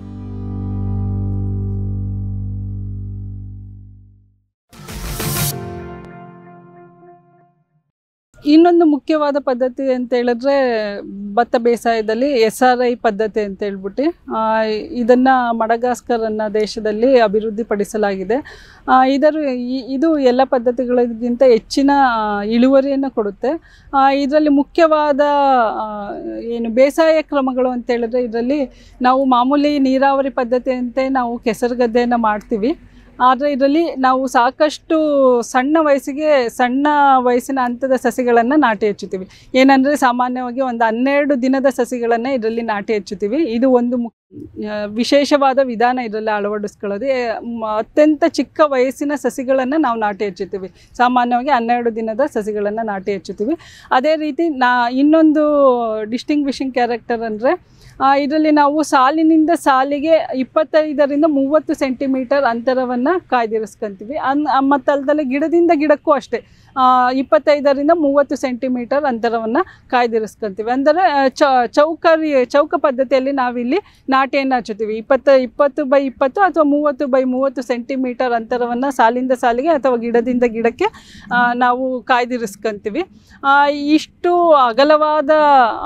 C: ಇನ್ನೊಂದು ಮುಖ್ಯವಾದ ಪದ್ಧತಿ ಅಂತ ಹೇಳಿದ್ರೆ ಭತ್ತ ಬೇಸಾಯದಲ್ಲಿ ಎಸ್ ಆರ್ ಐ ಪದ್ಧತಿ ಅಂತ ಹೇಳ್ಬಿಟ್ಟು ಇದನ್ನ ಮಡಗಾಸ್ಕರ್ ಅನ್ನೋ ದೇಶದಲ್ಲಿ ಅಭಿವೃದ್ಧಿಪಡಿಸಲಾಗಿದೆ ಇದರ ಇದು ಎಲ್ಲ ಪದ್ಧತಿಗಳಿಗಿಂತ ಹೆಚ್ಚಿನ ಇಳುವರಿಯನ್ನು ಕೊಡುತ್ತೆ ಇದರಲ್ಲಿ ಮುಖ್ಯವಾದ ಏನು ಬೇಸಾಯ ಕ್ರಮಗಳು ಅಂತ ಹೇಳಿದ್ರೆ ಇದರಲ್ಲಿ ನಾವು ಮಾಮೂಲಿ ನೀರಾವರಿ ಪದ್ಧತಿಯಂತೆ ನಾವು ಕೆಸರು ಗದ್ದೆಯನ್ನು ಮಾಡ್ತೀವಿ ಆದರೆ ಇದರಲ್ಲಿ ನಾವು ಸಾಕಷ್ಟು ಸಣ್ಣ ವಯಸ್ಸಿಗೆ ಸಣ್ಣ ವಯಸ್ಸಿನ ಹಂತದ ಸಸಿಗಳನ್ನು ನಾಟಿ ಹಚ್ಚುತ್ತೀವಿ ಏನಂದರೆ ಸಾಮಾನ್ಯವಾಗಿ ಒಂದು ಹನ್ನೆರಡು ದಿನದ ಸಸಿಗಳನ್ನು ಇದರಲ್ಲಿ ನಾಟಿ ಹಚ್ಚುತ್ತೀವಿ ಇದು ಒಂದು ವಿಶೇಷವಾದ ವಿಧಾನ ಇದರಲ್ಲಿ ಅಳವಡಿಸ್ಕೊಳ್ಳೋದು ಅತ್ಯಂತ ಚಿಕ್ಕ ವಯಸ್ಸಿನ ಸಸಿಗಳನ್ನು ನಾವು ನಾಟಿ ಹಚ್ಚುತ್ತೀವಿ ಸಾಮಾನ್ಯವಾಗಿ ಹನ್ನೆರಡು ದಿನದ ಸಸಿಗಳನ್ನು ನಾಟಿ ಹಚ್ಚುತ್ತೀವಿ ಅದೇ ರೀತಿ ನಾ ಇನ್ನೊಂದು ಡಿಸ್ಟಿಂಗ್ವಿಷಿಂಗ್ ಕ್ಯಾರೆಕ್ಟರ್ ಅಂದರೆ ಇದರಲ್ಲಿ ನಾವು ಸಾಲಿನಿಂದ ಸಾಲಿಗೆ ಇಪ್ಪತ್ತೈದರಿಂದ ಮೂವತ್ತು ಸೆಂಟಿಮೀಟರ್ ಅಂತರವನ್ನು ಕಾಯ್ದಿರಿಸ್ಕೊಂತೀವಿ ಅನ್ ಮತ್ತಲ್ದಲ್ಲೇ ಗಿಡದಿಂದ ಗಿಡಕ್ಕೂ ಅಷ್ಟೇ ಇಪ್ಪತ್ತೈದರಿಂದ ಮೂವತ್ತು ಸೆಂಟಿಮೀಟರ್ ಅಂತರವನ್ನು ಕಾಯ್ದಿರಿಸ್ಕೊಳ್ತೀವಿ ಅಂದರೆ ಚೌಕರಿ ಚೌಕ ಪದ್ಧತಿಯಲ್ಲಿ ನಾವಿಲ್ಲಿ ನಾಟಿಯನ್ನು ಹಚ್ಚುತ್ತೀವಿ ಇಪ್ಪತ್ತು ಇಪ್ಪತ್ತು ಬೈ ಇಪ್ಪತ್ತು ಅಥವಾ ಮೂವತ್ತು ಬೈ ಮೂವತ್ತು ಸೆಂಟಿಮೀಟರ್ ಅಂತರವನ್ನು ಸಾಲಿಂದ ಸಾಲಿಗೆ ಅಥವಾ ಗಿಡದಿಂದ ಗಿಡಕ್ಕೆ ನಾವು ಕಾಯ್ದಿರಿಸ್ಕೊಂತೀವಿ ಇಷ್ಟು ಅಗಲವಾದ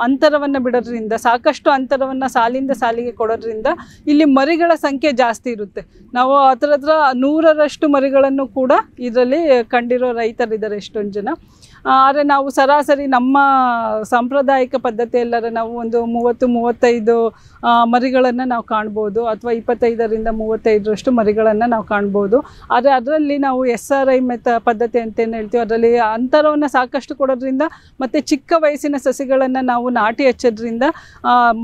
C: ಅಂತರವನ್ನು ಬಿಡೋದ್ರಿಂದ ಸಾಕಷ್ಟು ಅಂತರವನ್ನು ಸಾಲಿಂದ ಸಾಲಿಗೆ ಕೊಡೋದ್ರಿಂದ ಇಲ್ಲಿ ಮರಿಗಳ ಸಂಖ್ಯೆ ಜಾಸ್ತಿ ಇರುತ್ತೆ ನಾವು ಹತ್ರ ಹತ್ರ ನೂರರಷ್ಟು ಮರಿಗಳನ್ನು ಕೂಡ ಇದರಲ್ಲಿ ಕಂಡಿರೋ ರೈತರಿದ್ದಾರೆ ಎಷ್ಟೊಂದು ಜನ ಆದರೆ ನಾವು ಸರಾಸರಿ ನಮ್ಮ ಸಾಂಪ್ರದಾಯಿಕ ಪದ್ಧತಿಯಲ್ಲಾದ್ರೆ ನಾವು ಒಂದು ಮೂವತ್ತು ಮೂವತ್ತೈದು ಮರಿಗಳನ್ನು ನಾವು ಕಾಣ್ಬೋದು ಅಥವಾ ಇಪ್ಪತ್ತೈದರಿಂದ ಮೂವತ್ತೈದರಷ್ಟು ಮರಿಗಳನ್ನು ನಾವು ಕಾಣ್ಬೋದು ಆದರೆ ಅದರಲ್ಲಿ ನಾವು ಎಸ್ ಆರ್ ಐ ಮೆತ ಪದ್ಧತಿ ಅಂತೇನು ಹೇಳ್ತೀವಿ ಅದರಲ್ಲಿ ಅಂತರವನ್ನು ಸಾಕಷ್ಟು ಕೊಡೋದ್ರಿಂದ ಮತ್ತು ಚಿಕ್ಕ ವಯಸ್ಸಿನ ಸಸಿಗಳನ್ನು ನಾವು ನಾಟಿ ಹಚ್ಚೋದ್ರಿಂದ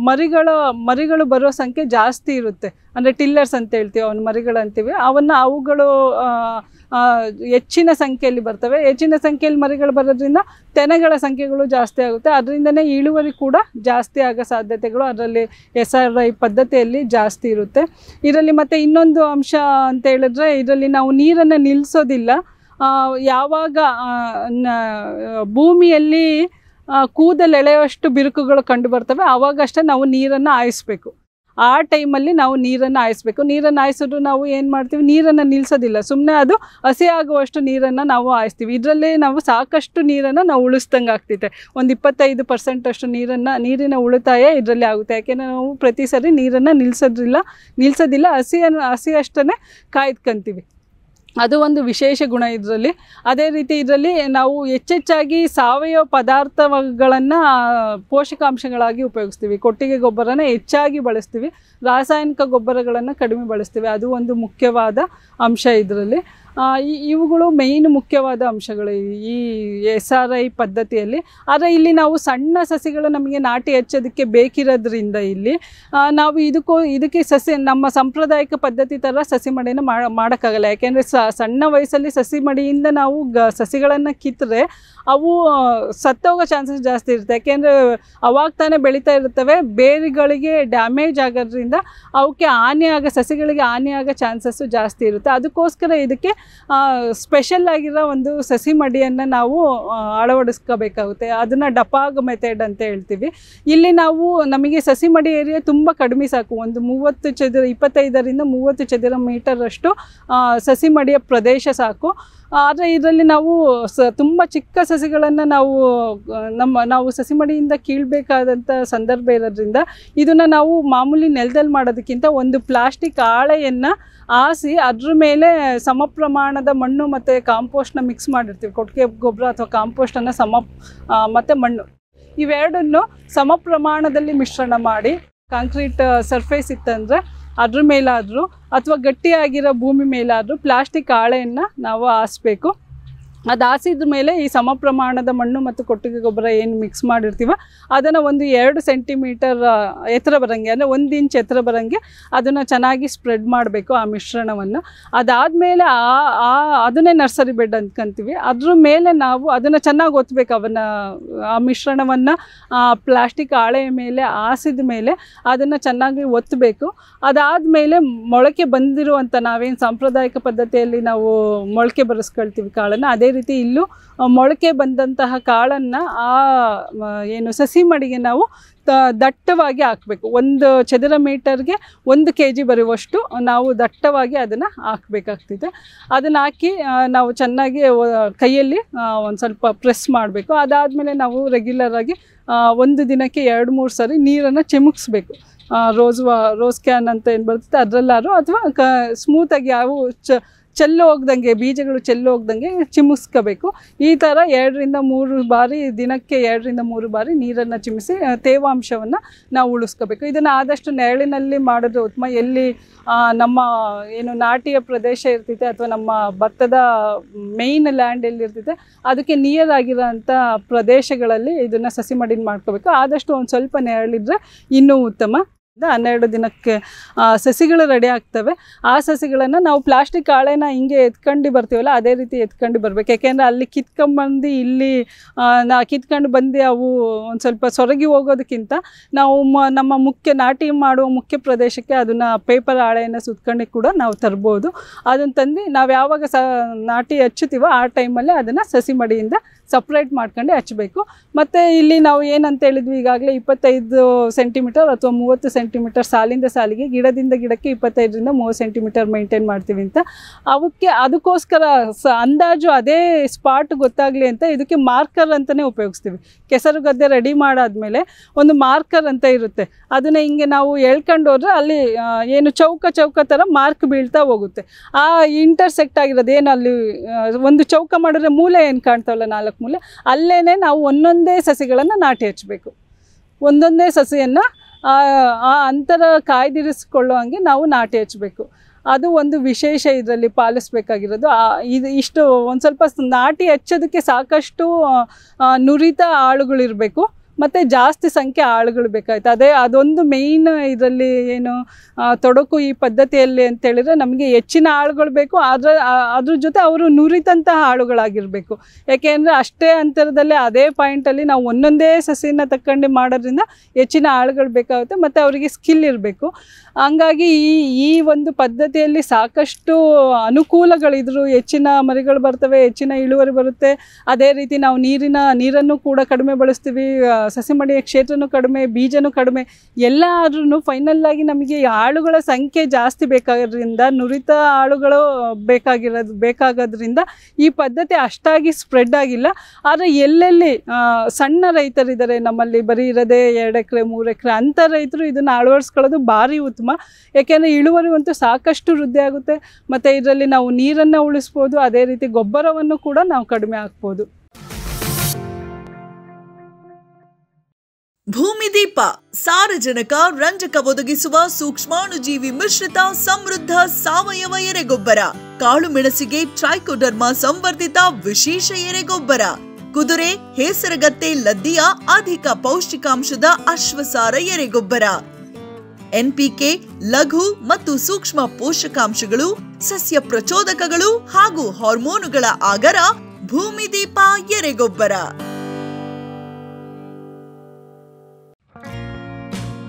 C: ಮರಿಗಳ ಮರಿಗಳು ಬರೋ ಸಂಖ್ಯೆ ಜಾಸ್ತಿ ಇರುತ್ತೆ ಅಂದರೆ ಟಿಲ್ಲರ್ಸ್ ಅಂತ ಹೇಳ್ತೀವಿ ಅವನ ಮರಿಗಳಂತೀವಿ ಅಂತೀವಿ ಅವನ್ನು ಅವುಗಳು ಹೆಚ್ಚಿನ ಸಂಖ್ಯೆಯಲ್ಲಿ ಬರ್ತವೆ ಹೆಚ್ಚಿನ ಸಂಖ್ಯೆಯಲ್ಲಿ ಮರಿಗಳು ಬರೋದ್ರಿಂದ ತೆನೆಗಳ ಸಂಖ್ಯೆಗಳು ಜಾಸ್ತಿ ಆಗುತ್ತೆ ಅದರಿಂದನೇ ಇಳುವರಿ ಕೂಡ ಜಾಸ್ತಿ ಆಗೋ ಸಾಧ್ಯತೆಗಳು ಅದರಲ್ಲಿ ಎಸ್ ಆರ್ ಐ ಪದ್ಧತಿಯಲ್ಲಿ ಜಾಸ್ತಿ ಇರುತ್ತೆ ಇದರಲ್ಲಿ ಮತ್ತು ಇನ್ನೊಂದು ಅಂಶ ಅಂತ ಹೇಳಿದ್ರೆ ಇದರಲ್ಲಿ ನಾವು ನೀರನ್ನು ನಿಲ್ಲಿಸೋದಿಲ್ಲ ಯಾವಾಗ ಭೂಮಿಯಲ್ಲಿ ಕೂದಲೆಳೆಯುವಷ್ಟು ಬಿರುಕುಗಳು ಕಂಡು ಬರ್ತವೆ ಆವಾಗಷ್ಟೇ ನಾವು ನೀರನ್ನು ಹಾಯಿಸ್ಬೇಕು ಆ ಟೈಮಲ್ಲಿ ನಾವು ನೀರನ್ನು ಆಯಿಸ್ಬೇಕು ನೀರನ್ನು ಆಯಿಸಿದ್ರು ನಾವು ಏನು ಮಾಡ್ತೀವಿ ನೀರನ್ನು ನಿಲ್ಲಿಸೋದಿಲ್ಲ ಸುಮ್ಮನೆ ಅದು ಹಸಿ ಆಗುವಷ್ಟು ನೀರನ್ನು ನಾವು ಆಯಿಸ್ತೀವಿ ಇದರಲ್ಲೇ ನಾವು ಸಾಕಷ್ಟು ನೀರನ್ನು ನಾವು ಉಳಿಸ್ದಂಗೆ ಆಗ್ತೈತೆ ಒಂದು ಇಪ್ಪತ್ತೈದು ಪರ್ಸೆಂಟಷ್ಟು ನೀರನ್ನು ನೀರಿನ ಉಳಿತಾಯ ಇದರಲ್ಲಿ ಆಗುತ್ತೆ ಯಾಕೆಂದರೆ ನಾವು ಪ್ರತಿ ಸರಿ ನೀರನ್ನು ನಿಲ್ಲಿಸೋದಿಲ್ಲ ನಿಲ್ಲಿಸೋದಿಲ್ಲ ಹಸಿಯನ್ನು ಹಸಿಯಷ್ಟೇ ಕಾಯ್ದುಕೊಂತೀವಿ ಅದು ಒಂದು ವಿಶೇಷ ಗುಣ ಇದರಲ್ಲಿ ಅದೇ ರೀತಿ ಇದರಲ್ಲಿ ನಾವು ಹೆಚ್ಚೆಚ್ಚಾಗಿ ಸಾವಯವ ಪದಾರ್ಥಗಳನ್ನು ಪೋಷಕಾಂಶಗಳಾಗಿ ಉಪಯೋಗಿಸ್ತೀವಿ ಕೊಟ್ಟಿಗೆ ಗೊಬ್ಬರನ ಹೆಚ್ಚಾಗಿ ಬಳಸ್ತೀವಿ ರಾಸಾಯನಿಕ ಗೊಬ್ಬರಗಳನ್ನು ಕಡಿಮೆ ಬಳಸ್ತೀವಿ ಅದು ಒಂದು ಮುಖ್ಯವಾದ ಅಂಶ ಇದರಲ್ಲಿ ಇವುಗಳು ಮೇಯ್ನ್ ಮುಖ್ಯವಾದ ಅಂಶಗಳು ಈ ಎಸ್ ಆರ್ ಐ ಪದ್ಧತಿಯಲ್ಲಿ ಆದರೆ ಇಲ್ಲಿ ನಾವು ಸಣ್ಣ ಸಸಿಗಳು ನಮಗೆ ನಾಟಿ ಹಚ್ಚೋದಕ್ಕೆ ಬೇಕಿರೋದ್ರಿಂದ ಇಲ್ಲಿ ನಾವು ಇದಕ್ಕೂ ಇದಕ್ಕೆ ಸಸಿ ನಮ್ಮ ಸಾಂಪ್ರದಾಯಿಕ ಪದ್ಧತಿ ಥರ ಸಸಿ ಮಡಿನ ಮಾಡೋಕ್ಕಾಗಲ್ಲ ಯಾಕೆಂದರೆ ಸಣ್ಣ ವಯಸ್ಸಲ್ಲಿ ಸಸಿ ಮಡಿಯಿಂದ ನಾವು ಗ ಸಸಿಗಳನ್ನು ಕಿತ್ತರೆ ಅವು ಸತ್ತೋಗೋ ಚಾನ್ಸಸ್ ಜಾಸ್ತಿ ಇರುತ್ತೆ ಯಾಕೆಂದರೆ ಅವಾಗ ತಾನೇ ಬೆಳೀತಾ ಇರ್ತವೆ ಬೇರುಗಳಿಗೆ ಡ್ಯಾಮೇಜ್ ಆಗೋದ್ರಿಂದ ಅವಕ್ಕೆ ಹಾನಿಯಾಗ ಆಗೋ ಸಸಿಗಳಿಗೆ ಹಾನಿಯಾಗೋ ಆಗೋ ಚಾನ್ಸಸ್ಸು ಜಾಸ್ತಿ ಇರುತ್ತೆ ಅದಕ್ಕೋಸ್ಕರ ಇದಕ್ಕೆ ಸ್ಪೆಷಲ್ ಆಗಿರೋ ಒಂದು ಸಸಿ ಮಡಿಯನ್ನು ನಾವು ಅಳವಡಿಸ್ಕೋಬೇಕಾಗುತ್ತೆ ಅದನ್ನು ಡಪಾಗ್ ಮೆಥಡ್ ಅಂತ ಹೇಳ್ತೀವಿ ಇಲ್ಲಿ ನಾವು ನಮಗೆ ಸಸಿ ಮಡಿ ಏರಿಯಾ ತುಂಬ ಕಡಿಮೆ ಸಾಕು ಒಂದು ಮೂವತ್ತು ಚದುರ ಇಪ್ಪತ್ತೈದರಿಂದ ಮೂವತ್ತು ಚದುರ ಮೀಟರಷ್ಟು ಸಸಿ ಮಡಿಯ ಪ್ರದೇಶ ಸಾಕು ಆದರೆ ಇದರಲ್ಲಿ ನಾವು ಸ ತುಂಬ ಚಿಕ್ಕ ಸಸಿಗಳನ್ನು ನಾವು ನಮ್ಮ ನಾವು ಸಸಿಮಡಿಯಿಂದ ಕೀಳಬೇಕಾದಂಥ ಸಂದರ್ಭ ಇರೋದ್ರಿಂದ ಇದನ್ನು ನಾವು ಮಾಮೂಲಿ ನೆಲದಲ್ಲಿ ಮಾಡೋದಕ್ಕಿಂತ ಒಂದು ಪ್ಲಾಸ್ಟಿಕ್ ಆಳೆಯನ್ನು ಆಸಿ ಅದ್ರ ಮೇಲೆ ಸಮ ಪ್ರಮಾಣದ ಮಣ್ಣು ಮತ್ತು ಕಾಂಪೋಸ್ಟ್ನ ಮಿಕ್ಸ್ ಮಾಡಿರ್ತೀವಿ ಕೊಟ್ಟಿಗೆ ಗೊಬ್ಬರ ಅಥವಾ ಕಾಂಪೋಸ್ಟನ್ನು ಸಮ ಮತ್ತು ಮಣ್ಣು ಇವೆರಡನ್ನು ಸಮ ಪ್ರಮಾಣದಲ್ಲಿ ಮಿಶ್ರಣ ಮಾಡಿ ಕಾಂಕ್ರೀಟ್ ಸರ್ಫೇಸ್ ಇತ್ತಂದರೆ ಅದ್ರ ಮೇಲಾದರೂ ಅಥವಾ ಗಟ್ಟಿಯಾಗಿರೋ ಭೂಮಿ ಮೇಲಾದರೂ ಪ್ಲಾಸ್ಟಿಕ್ ಹಾಳೆಯನ್ನು ನಾವು ಹಾಸ್ಬೇಕು ಅದು ಹಾಸಿದ ಮೇಲೆ ಈ ಸಮ ಪ್ರಮಾಣದ ಮಣ್ಣು ಮತ್ತು ಕೊಟ್ಟಿಗೆ ಗೊಬ್ಬರ ಏನು ಮಿಕ್ಸ್ ಮಾಡಿರ್ತೀವೋ ಅದನ್ನು ಒಂದು ಎರಡು ಸೆಂಟಿಮೀಟರ್ ಎತ್ತರ ಬರೋಂಗೆ ಅಂದರೆ ಒಂದು ಇಂಚ್ ಎತ್ತರ ಬರೋಂಗೆ ಅದನ್ನು ಚೆನ್ನಾಗಿ ಸ್ಪ್ರೆಡ್ ಮಾಡಬೇಕು ಆ ಮಿಶ್ರಣವನ್ನು ಅದಾದಮೇಲೆ ಆ ಆ ಅದನ್ನೇ ನರ್ಸರಿ ಬೆಡ್ ಅಂದ್ಕೊಂತೀವಿ ಅದ್ರ ಮೇಲೆ ನಾವು ಅದನ್ನು ಚೆನ್ನಾಗಿ ಒತ್ತಬೇಕು ಅವನ್ನ ಆ ಮಿಶ್ರಣವನ್ನು ಪ್ಲಾಸ್ಟಿಕ್ ಹಾಳೆಯ ಮೇಲೆ ಹಾಸಿದ ಮೇಲೆ ಅದನ್ನು ಚೆನ್ನಾಗಿ ಒತ್ತಬೇಕು ಮೇಲೆ ಮೊಳಕೆ ಬಂದಿರುವಂಥ ನಾವೇನು ಸಾಂಪ್ರದಾಯಿಕ ಪದ್ಧತಿಯಲ್ಲಿ ನಾವು ಮೊಳಕೆ ಬರೆಸ್ಕೊಳ್ತೀವಿ ಕಾಳನ್ನು ಅದೇ ರೀತಿ ಇಲ್ಲೂ ಮೊಳಕೆ ಬಂದಂತಹ ಕಾಳನ್ನು ಆ ಏನು ಸಸಿ ಮಡಿಗೆ ನಾವು ತ ದಟ್ಟವಾಗಿ ಹಾಕಬೇಕು ಒಂದು ಚದರ ಮೀಟರ್ಗೆ ಒಂದು ಕೆ ಜಿ ಬರುವಷ್ಟು ನಾವು ದಟ್ಟವಾಗಿ ಅದನ್ನು ಹಾಕಬೇಕಾಗ್ತಿದೆ ಅದನ್ನು ಹಾಕಿ ನಾವು ಚೆನ್ನಾಗಿ ಕೈಯಲ್ಲಿ ಒಂದು ಸ್ವಲ್ಪ ಪ್ರೆಸ್ ಮಾಡಬೇಕು ಅದಾದಮೇಲೆ ನಾವು ರೆಗ್ಯುಲರಾಗಿ ಒಂದು ದಿನಕ್ಕೆ ಎರಡು ಮೂರು ಸಾರಿ ನೀರನ್ನು ಚಿಮುಕ್ಸ್ಬೇಕು ರೋಸ್ ರೋಸ್ ಕ್ಯಾನ್ ಅಂತ ಏನು ಬರ್ತದೆ ಅದರಲ್ಲಾರು ಅಥವಾ ಕ ಸ್ಮೂತಾಗಿ ಯಾವ ಚ ಚೆಲ್ಲು ಹೋಗ್ದಂಗೆ ಬೀಜಗಳು ಚೆಲ್ಲು ಹೋಗ್ದಂಗೆ ಚಿಮ್ಮಿಸ್ಕೋಬೇಕು ಈ ಥರ ಎರಡರಿಂದ ಮೂರು ಬಾರಿ ದಿನಕ್ಕೆ ಎರಡರಿಂದ ಮೂರು ಬಾರಿ ನೀರನ್ನು ಚಿಮಿಸಿ ತೇವಾಂಶವನ್ನು ನಾವು ಉಳಿಸ್ಕೋಬೇಕು ಇದನ್ನು ಆದಷ್ಟು ನೆರಳಿನಲ್ಲಿ ಮಾಡೋದು ಉತ್ತಮ ಎಲ್ಲಿ ನಮ್ಮ ಏನು ನಾಟಿಯ ಪ್ರದೇಶ ಇರ್ತೈತೆ ಅಥವಾ ನಮ್ಮ ಭತ್ತದ ಮೇಯ್ನ್ ಲ್ಯಾಂಡ್ ಎಲ್ಲಿರ್ತೈತೆ ಅದಕ್ಕೆ ನಿಯರ್ ಅಂಥ ಪ್ರದೇಶಗಳಲ್ಲಿ ಇದನ್ನು ಸಸಿ ಮಡಿನ ಮಾಡ್ಕೋಬೇಕು ಆದಷ್ಟು ಒಂದು ಸ್ವಲ್ಪ ನೆರಳಿದ್ರೆ ಇನ್ನೂ ಉತ್ತಮ ಹನ್ನೆರಡು ದಿನಕ್ಕೆ ಸಸಿಗಳು ರೆಡಿ ಆಗ್ತವೆ ಆ ಸಸಿಗಳನ್ನು ನಾವು ಪ್ಲಾಸ್ಟಿಕ್ ಹಾಳೆನ ಹಿಂಗೆ ಎತ್ಕೊಂಡು ಬರ್ತೀವಲ್ಲ ಅದೇ ರೀತಿ ಎತ್ಕೊಂಡು ಬರಬೇಕು ಯಾಕೆಂದರೆ ಅಲ್ಲಿ ಕಿತ್ಕೊಂಡ್ಬಂದು ಇಲ್ಲಿ ನಾ ಕಿತ್ಕೊಂಡು ಬಂದು ಅವು ಒಂದು ಸ್ವಲ್ಪ ಸೊರಗಿ ಹೋಗೋದಕ್ಕಿಂತ ನಾವು ನಮ್ಮ ಮುಖ್ಯ ನಾಟಿ ಮಾಡುವ ಮುಖ್ಯ ಪ್ರದೇಶಕ್ಕೆ ಅದನ್ನು ಪೇಪರ್ ಹಾಳೆಯನ್ನು ಸುತ್ಕೊಂಡು ಕೂಡ ನಾವು ತರ್ಬೋದು ಅದನ್ನು ತಂದು ನಾವು ಯಾವಾಗ ಸ ನಾಟಿ ಹಚ್ಚುತ್ತೀವೋ ಆ ಟೈಮಲ್ಲೇ ಅದನ್ನು ಸಸಿ ಮಡಿಯಿಂದ ಸಪ್ರೇಟ್ ಮಾಡ್ಕೊಂಡು ಹಚ್ಚಬೇಕು ಮತ್ತು ಇಲ್ಲಿ ನಾವು ಏನಂತ ಹೇಳಿದ್ವಿ ಈಗಾಗಲೇ ಇಪ್ಪತ್ತೈದು ಸೆಂಟಿಮೀಟರ್ ಅಥವಾ ಮೂವತ್ತು ಸೆಂಟಿ ಸೆಂಟಿಮೀಟರ್ ಸಾಲಿಂದ ಸಾಲಿಗೆ ಗಿಡದಿಂದ ಗಿಡಕ್ಕೆ ಇಪ್ಪತ್ತೈದರಿಂದ ಮೂವತ್ತು ಸೆಂಟಿಮೀಟರ್ ಮೈಂಟೈನ್ ಮಾಡ್ತೀವಿ ಅಂತ ಅವಕ್ಕೆ ಅದಕ್ಕೋಸ್ಕರ ಸ ಅಂದಾಜು ಅದೇ ಸ್ಪಾಟ್ ಗೊತ್ತಾಗಲಿ ಅಂತ ಇದಕ್ಕೆ ಮಾರ್ಕರ್ ಅಂತಲೇ ಉಪಯೋಗಿಸ್ತೀವಿ ಕೆಸರು ಗದ್ದೆ ರೆಡಿ ಮಾಡಾದಮೇಲೆ ಒಂದು ಮಾರ್ಕರ್ ಅಂತ ಇರುತ್ತೆ ಅದನ್ನು ಹಿಂಗೆ ನಾವು ಹೇಳ್ಕೊಂಡು ಹೋದ್ರೆ ಅಲ್ಲಿ ಏನು ಚೌಕ ಚೌಕ ಥರ ಮಾರ್ಕ್ ಬೀಳ್ತಾ ಹೋಗುತ್ತೆ ಆ ಇಂಟರ್ಸೆಕ್ಟ್ ಆಗಿರೋದು ಏನು ಅಲ್ಲಿ ಒಂದು ಚೌಕ ಮಾಡಿದ್ರೆ ಮೂಲೆ ಏನು ಕಾಣ್ತಾವಲ್ಲ ನಾಲ್ಕು ಮೂಲೆ ಅಲ್ಲೇ ನಾವು ಒಂದೊಂದೇ ಸಸಿಗಳನ್ನು ನಾಟಿ ಹಚ್ಚಬೇಕು ಒಂದೊಂದೇ ಸಸಿಯನ್ನು ಆ ಅಂತರ ಹಂಗೆ ನಾವು ನಾಟಿ ಹಚ್ಚಬೇಕು ಅದು ಒಂದು ವಿಶೇಷ ಇದರಲ್ಲಿ ಪಾಲಿಸಬೇಕಾಗಿರೋದು ಇದು ಇಷ್ಟು ಒಂದು ಸ್ವಲ್ಪ ನಾಟಿ ಹಚ್ಚೋದಕ್ಕೆ ಸಾಕಷ್ಟು ನುರಿತ ಆಳುಗಳಿರಬೇಕು ಮತ್ತು ಜಾಸ್ತಿ ಸಂಖ್ಯೆ ಆಳುಗಳು ಬೇಕಾಯ್ತು ಅದೇ ಅದೊಂದು ಮೇಯ್ನ್ ಇದರಲ್ಲಿ ಏನು ತೊಡಕು ಈ ಪದ್ಧತಿಯಲ್ಲಿ ಅಂತೇಳಿದರೆ ನಮಗೆ ಹೆಚ್ಚಿನ ಆಳುಗಳು ಬೇಕು ಅದರ ಅದ್ರ ಜೊತೆ ಅವರು ನುರಿತಂತಹ ಆಳುಗಳಾಗಿರಬೇಕು ಯಾಕೆಂದರೆ ಅಷ್ಟೇ ಅಂತರದಲ್ಲೇ ಅದೇ ಪಾಯಿಂಟಲ್ಲಿ ನಾವು ಒಂದೊಂದೇ ಸಸಿನ ತಕ್ಕಂಡು ಮಾಡೋದ್ರಿಂದ ಹೆಚ್ಚಿನ ಆಳುಗಳು ಬೇಕಾಗುತ್ತೆ ಮತ್ತು ಅವರಿಗೆ ಸ್ಕಿಲ್ ಇರಬೇಕು ಹಂಗಾಗಿ ಈ ಈ ಒಂದು ಪದ್ಧತಿಯಲ್ಲಿ ಸಾಕಷ್ಟು ಅನುಕೂಲಗಳಿದ್ರು ಹೆಚ್ಚಿನ ಮರಿಗಳು ಬರ್ತವೆ ಹೆಚ್ಚಿನ ಇಳುವರಿ ಬರುತ್ತೆ ಅದೇ ರೀತಿ ನಾವು ನೀರಿನ ನೀರನ್ನು ಕೂಡ ಕಡಿಮೆ ಬಳಸ್ತೀವಿ ಸಸಿಮಣಿಯ ಕ್ಷೇತ್ರನು ಕ್ಷೇತ್ರನೂ ಕಡಿಮೆ ಬೀಜನೂ ಕಡಿಮೆ ಎಲ್ಲ ಆದ್ರೂ ಫೈನಲ್ ಆಗಿ ನಮಗೆ ಆಳುಗಳ ಸಂಖ್ಯೆ ಜಾಸ್ತಿ ಬೇಕಾಗಿರೋದ್ರಿಂದ ನುರಿತ ಆಳುಗಳು ಬೇಕಾಗಿರೋದು ಬೇಕಾಗೋದ್ರಿಂದ ಈ ಪದ್ಧತಿ ಅಷ್ಟಾಗಿ ಸ್ಪ್ರೆಡ್ ಆಗಿಲ್ಲ ಆದರೆ ಎಲ್ಲೆಲ್ಲಿ ಸಣ್ಣ ರೈತರಿದ್ದಾರೆ ನಮ್ಮಲ್ಲಿ ಬರೀ ಇರೋದೇ ಎರಡು ಎಕರೆ ಮೂರು ಎಕರೆ ಅಂಥ ರೈತರು ಇದನ್ನು ಅಳವಡಿಸ್ಕೊಳ್ಳೋದು ಭಾರಿ ಉತ್ತಮ ಯಾಕೆಂದರೆ ಇಳುವರಿ ಅಂತೂ ಸಾಕಷ್ಟು ವೃದ್ಧಿ ಆಗುತ್ತೆ ಮತ್ತು ಇದರಲ್ಲಿ ನಾವು ನೀರನ್ನು ಉಳಿಸ್ಬೋದು ಅದೇ ರೀತಿ ಗೊಬ್ಬರವನ್ನು ಕೂಡ ನಾವು ಕಡಿಮೆ ಹಾಕ್ಬೋದು ಭೂಮಿದೀಪ ಸಾರಜನಕ ರಂಜಕ ಒದಗಿಸುವ ಸೂಕ್ಷ್ಮಾಣುಜೀವಿ
D: ಮಿಶ್ರಿತ ಸಮೃದ್ಧ ಸಾವಯವ ಎರೆಗೊಬ್ಬರ ಕಾಳು ಮೆಣಸಿಗೆ ಟ್ರೈಕೋಡರ್ಮ ಸಂವರ್ಧಿತ ವಿಶೇಷ ಎರೆಗೊಬ್ಬರ ಕುದುರೆ ಹೇಸರಗತ್ತೆ ಲದ್ದಿಯ ಅಧಿಕ ಪೌಷ್ಟಿಕಾಂಶದ ಅಶ್ವಸಾರ ಎರೆಗೊಬ್ಬರ ಎನ್ಪಿಕೆ ಲಘು ಮತ್ತು ಸೂಕ್ಷ್ಮ ಪೋಷಕಾಂಶಗಳು ಸಸ್ಯ ಪ್ರಚೋದಕಗಳು ಹಾಗೂ ಹಾರ್ಮೋನುಗಳ ಆಗರ ಭೂಮಿದೀಪ ಎರೆಗೊಬ್ಬರ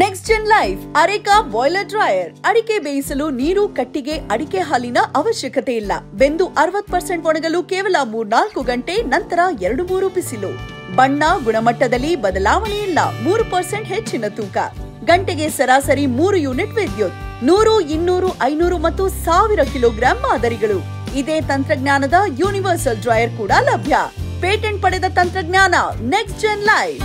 D: next gen life areca boiler dryer ಅಡಿಕೆ ಬೇಯಿಸಲು ನೀರು ಕಟ್ಟಿಗೆ ಅಡಿಕೆ ಹಾಲಿನ ಅವಶ್ಯಕತೆ ಇಲ್ಲ ಬೆಂದು ಅರವತ್ ಪರ್ಸೆಂಟ್ ಒಣಗಲು ಕೇವಲ ಮೂರ್ನಾಲ್ಕು ಗಂಟೆ ನಂತರ ಎರಡು ಮೂರು ಬಿಸಿಲು ಬಣ್ಣ ಗುಣಮಟ್ಟದಲ್ಲಿ ಬದಲಾವಣೆ ಇಲ್ಲ ಮೂರು ಪರ್ಸೆಂಟ್ ಹೆಚ್ಚಿನ ತೂಕ ಗಂಟೆಗೆ ಸರಾಸರಿ ಮೂರು ಯೂನಿಟ್ ವಿದ್ಯುತ್ ನೂರು ಇನ್ನೂರು ಐನೂರು ಮತ್ತು ಸಾವಿರ ಕಿಲೋಗ್ರಾಂ ಮಾದರಿಗಳು ಇದೇ ತಂತ್ರಜ್ಞಾನದ ಯೂನಿವರ್ಸಲ್ ಡ್ರಾಯರ್ ಕೂಡ ಲಭ್ಯ ಪೇಟೆಂಟ್ ಪಡೆದ ತಂತ್ರಜ್ಞಾನ ನೆಕ್ಸ್ಟ್ ಜನ್ ಲೈಫ್